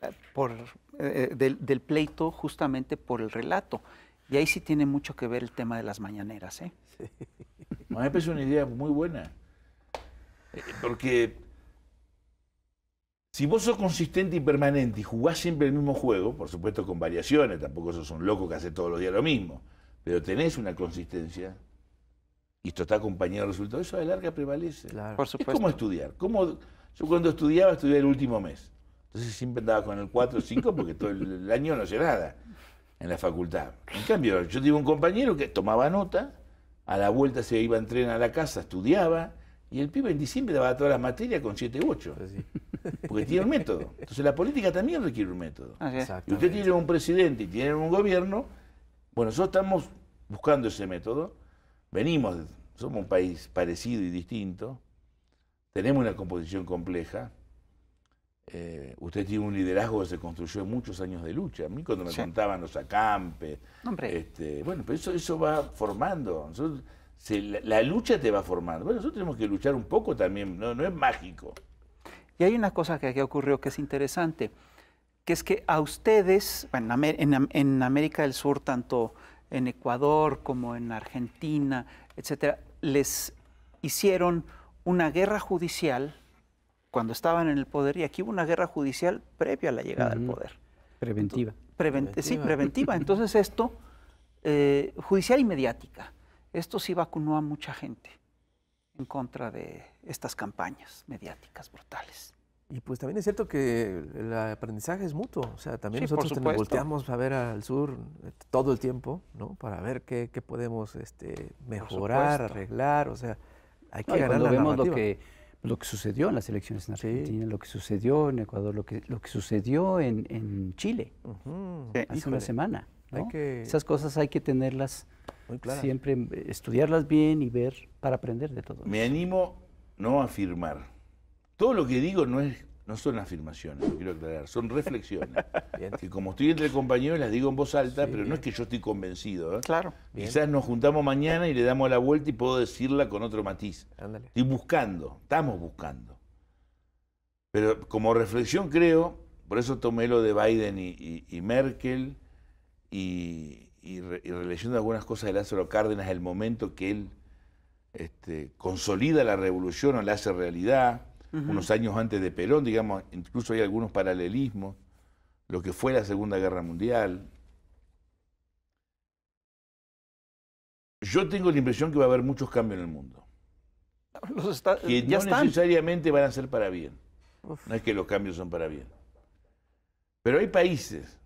S3: eh, por, eh, del, pleito justamente por el relato. Y ahí sí tiene mucho que ver el tema de las mañaneras.
S4: ¿eh? Me parece una idea muy buena. Eh, porque si vos sos consistente y permanente y jugás siempre el mismo juego, por supuesto con variaciones, tampoco sos un loco que hace todos los días lo mismo, pero tenés una consistencia y esto está acompañado de resultados, eso a la larga prevalece. Claro. Es como estudiar. Como, yo cuando estudiaba, estudié el último mes. Entonces siempre andaba con el 4 o 5 porque todo el año no hacía nada en la facultad. En cambio, yo tenía un compañero que tomaba nota, a la vuelta se iba a entrenar a la casa, estudiaba, y el pibe en diciembre daba todas las materias con 7 u 8. Porque tiene un método. Entonces la política también requiere un método. Ah, y usted tiene un presidente y tiene un gobierno. Bueno, nosotros estamos buscando ese método. Venimos, somos un país parecido y distinto. Tenemos una composición compleja. Eh, usted tiene un liderazgo que se construyó en muchos años de lucha. A mí cuando me contaban los acampes, este, bueno, pero eso, eso va formando. la, lucha te va formando. Bueno, nosotros tenemos que luchar un poco también, no, no es mágico.
S3: Y hay una cosa que aquí ocurrió que es interesante, que es que a ustedes, en, América del Sur, tanto en Ecuador como en Argentina, etcétera, les hicieron una guerra judicial cuando estaban en el poder y aquí hubo una guerra judicial previa a la llegada al poder. Preventiva. preventiva. Sí, preventiva. Entonces esto, eh, judicial y mediática, esto sí vacunó a mucha gente en contra de, estas campañas mediáticas brutales.
S2: Y pues también es cierto que el aprendizaje es mutuo, o sea, también nosotros volteamos a ver al sur eh, todo el tiempo, ¿no? Para ver qué, podemos este,
S1: mejorar,
S2: arreglar, o sea, hay que ganar la lo que
S1: lo que sucedió en las elecciones en Argentina, lo que sucedió en Ecuador, lo que lo que sucedió en, Chile hace una semana. Esas cosas hay que tenerlas siempre, eh, estudiarlas bien y ver para aprender de todo.
S4: Me animo no afirmar. Todo lo que digo no, es, no son afirmaciones, quiero aclarar, son reflexiones. Y Que como estoy entre compañeros las digo en voz alta, pero no es que yo estoy convencido. ¿eh? Claro. Quizás nos juntamos mañana y le damos la vuelta y puedo decirla con otro matiz. Ándale. Estoy buscando, estamos buscando. Pero como reflexión creo, por eso tomé lo de Biden y, Merkel y, y, y releyendo algunas cosas de Lázaro Cárdenas, el momento que él este, consolida la revolución o la hace realidad, unos años antes de Perón, digamos, incluso hay algunos paralelismos, lo que fue la Segunda Guerra Mundial. Yo tengo la impresión que va a haber muchos cambios en el mundo. Está, que no necesariamente van a ser para bien. No es que los cambios son para bien. Pero hay países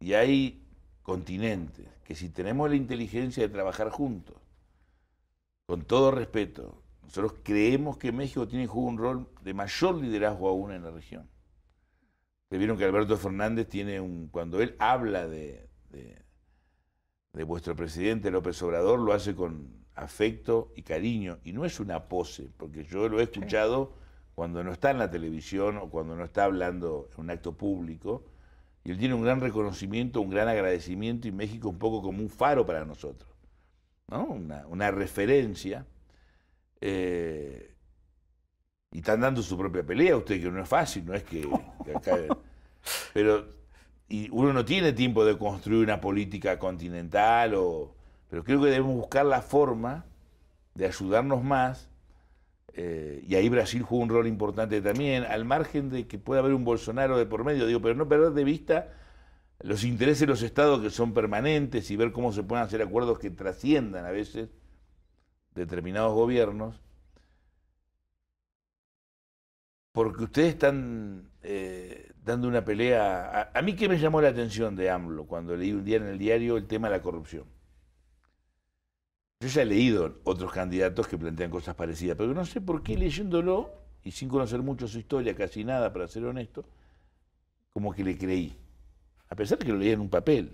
S4: y hay continentes que si tenemos la inteligencia de trabajar juntos, con todo respeto, nosotros creemos que México tiene un rol de mayor liderazgo aún en la región. se vieron que Alberto Fernández tiene un. Cuando él habla de, de, de vuestro presidente López Obrador, lo hace con afecto y cariño. Y no es una pose, porque yo lo he escuchado cuando no está en la televisión o cuando no está hablando en un acto público. Y él tiene un gran reconocimiento, un gran agradecimiento y México un poco como un faro para nosotros una, referencia, eh, y están dando su propia pelea, usted que no es fácil, no es que, pero y uno no tiene tiempo de construir una política continental, o, pero creo que debemos buscar la forma de ayudarnos más. Eh, y ahí Brasil juega un rol importante también, al margen de que pueda haber un Bolsonaro de por medio, digo, pero no perder de vista los intereses de los estados que son permanentes y ver cómo se pueden hacer acuerdos que trasciendan a veces determinados gobiernos, porque ustedes están eh, dando una pelea. A, a, mí que me llamó la atención de AMLO cuando leí un día en el diario el tema de la corrupción. Yo ya he leído otros candidatos que plantean cosas parecidas, pero no sé por qué leyéndolo, y sin conocer mucho su historia, casi nada, para ser honesto, como que le creí a pesar de que lo leía en un papel.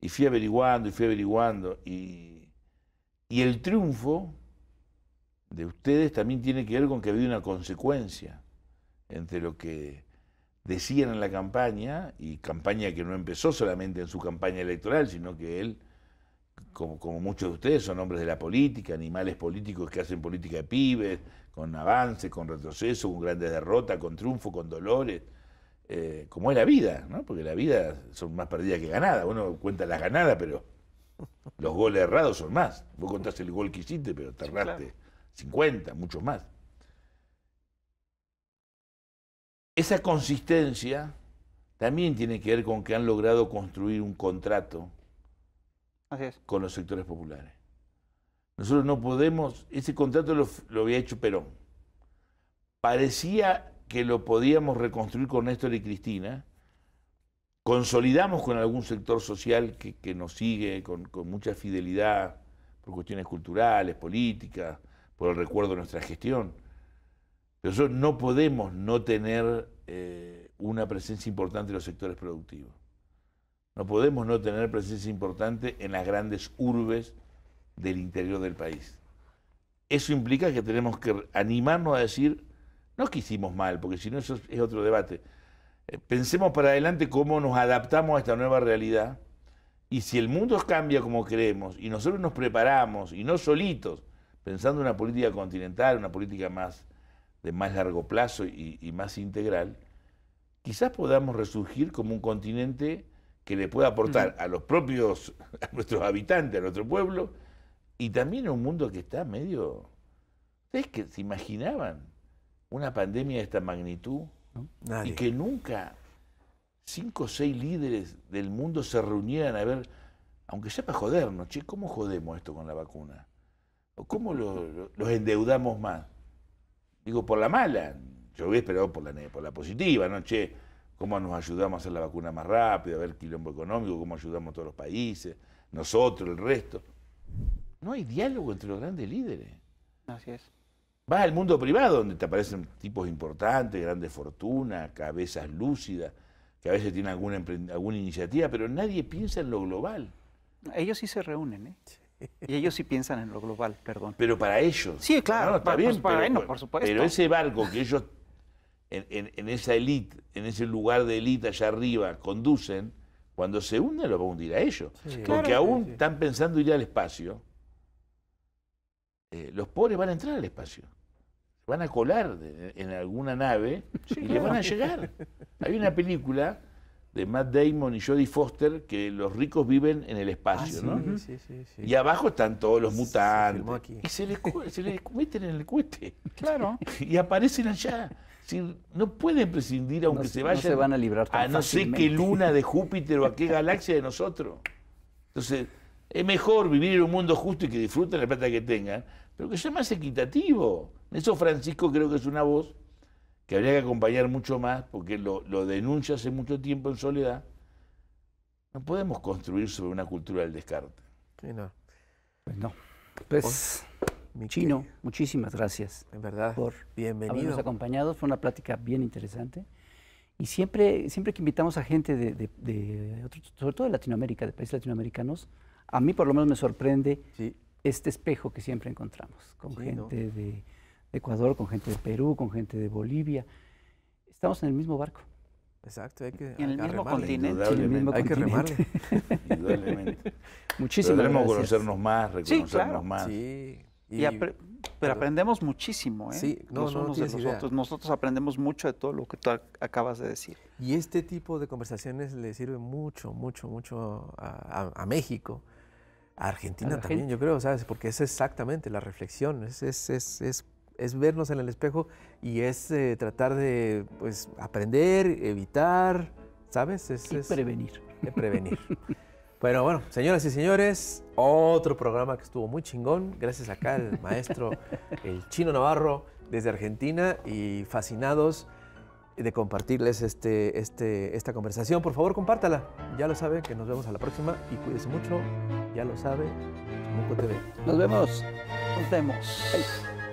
S4: Y fui averiguando y fui averiguando. Y, y el triunfo de ustedes también tiene que ver con que había una consecuencia entre lo que decían en la campaña, y campaña que no empezó solamente en su campaña electoral, sino que él, como, como, muchos de ustedes, son hombres de la política, animales políticos que hacen política de pibes, con avances, con retroceso, con grandes derrotas, con triunfo, con dolores, eh, como es la vida, porque la vida son más perdidas que ganadas. Uno cuenta las ganadas, pero los goles errados son más. Vos contaste el gol que hiciste, pero te 50, muchos más. Esa consistencia también tiene que ver con que han logrado construir un contrato con los sectores populares. Nosotros no podemos, ese contrato lo, lo había hecho Perón. Parecía que lo podíamos reconstruir con Néstor y Cristina, consolidamos con algún sector social que, nos sigue con, mucha fidelidad por cuestiones culturales, políticas, por el recuerdo de nuestra gestión. Pero eso no podemos no tener eh, una presencia importante en los sectores productivos. No podemos no tener presencia importante en las grandes urbes del interior del país. Eso implica que tenemos que animarnos a decir, no es que hicimos mal, porque si no eso es otro debate. Eh, pensemos para adelante cómo nos adaptamos a esta nueva realidad y si el mundo cambia como queremos y nosotros nos preparamos y no solitos, pensando en una política continental, una política más de más largo plazo y, más integral, quizás podamos resurgir como un continente que le pueda aportar a los propios, a nuestros habitantes, a nuestro pueblo, y también a un mundo que está medio... ¿Ustedes que se imaginaban? una pandemia de esta magnitud y que nunca cinco o seis líderes del mundo se reunieran a ver, aunque sea para jodernos, che, ¿cómo jodemos esto con la vacuna? ¿O cómo los endeudamos más? Digo, por la mala, yo hubiera esperado por la, por la positiva, ¿no? Che, ¿cómo nos ayudamos a hacer la vacuna más rápido, a ver el quilombo económico, cómo ayudamos a todos los países, nosotros, el resto? No hay diálogo entre los grandes líderes. Así es. Vas al mundo privado, donde te aparecen tipos importantes, grandes fortunas, cabezas lúcidas, que a veces tienen alguna, alguna iniciativa, pero nadie piensa en lo global. Ellos sí se reúnen, ¿eh? Y ellos
S3: sí piensan en lo global, perdón.
S4: Pero para ellos. Sí, claro, para, bien, pues, pero, por supuesto. Pero ese barco que ellos en, esa élite, en ese lugar de élite allá arriba, conducen, cuando se hunde lo va a hundir a ellos. Porque aún están pensando ir al espacio eh, los pobres van a entrar al espacio. Van a colar en alguna nave y le van a llegar. Hay una película de Matt Damon y Jodie Foster que los ricos viven en el espacio, ah, ¿no? Y abajo están todos los mutantes. y se les, meten en el cohete. Claro. y aparecen allá. no pueden prescindir aunque se vayan. van a librar A no sé qué luna de Júpiter o a qué galaxia de nosotros. Entonces, es mejor vivir en un mundo justo y que disfruten la plata que tengan, pero que sea más equitativo. Eso Francisco creo que es una voz que habría que acompañar mucho más, porque lo, denuncia hace mucho tiempo en soledad. No podemos construir sobre una cultura del descarte.
S1: no. Pues no. Pues, Chino, muchísimas gracias. verdad, por bienvenido. habernos acompañado. Fue una plática bien interesante. Y siempre, siempre que invitamos a gente de, de sobre todo de Latinoamérica, de países latinoamericanos, a mí por lo menos me sorprende este espejo que siempre encontramos con gente de Ecuador, con gente de Perú, con gente de Bolivia. Estamos en el mismo barco. Exacto, hay que. en el mismo continente. el mismo hay que remarle. Indudablemente. Muchísimas conocernos
S2: más, reconocernos más. Sí. Y, pero aprendemos muchísimo, ¿eh? Sí, Nosotros
S3: aprendemos mucho de todo lo que tú acabas de decir.
S2: Y este tipo de conversaciones le sirve mucho, mucho, mucho a México Argentina, también, yo creo, ¿sabes? Porque es exactamente la reflexión, es, es, vernos en el espejo y es eh, tratar de pues, aprender, evitar, ¿sabes? Es, prevenir. es prevenir. Bueno, bueno, señoras y señores, otro programa que estuvo muy chingón. Gracias acá al maestro, el chino Navarro, desde Argentina y fascinados de compartirles este, este, esta conversación. Por favor, compártala. Ya lo sabe, que nos vemos a la próxima y cuídese mucho. Ya lo sabe, Muco TV. Nos vemos. Nos vemos.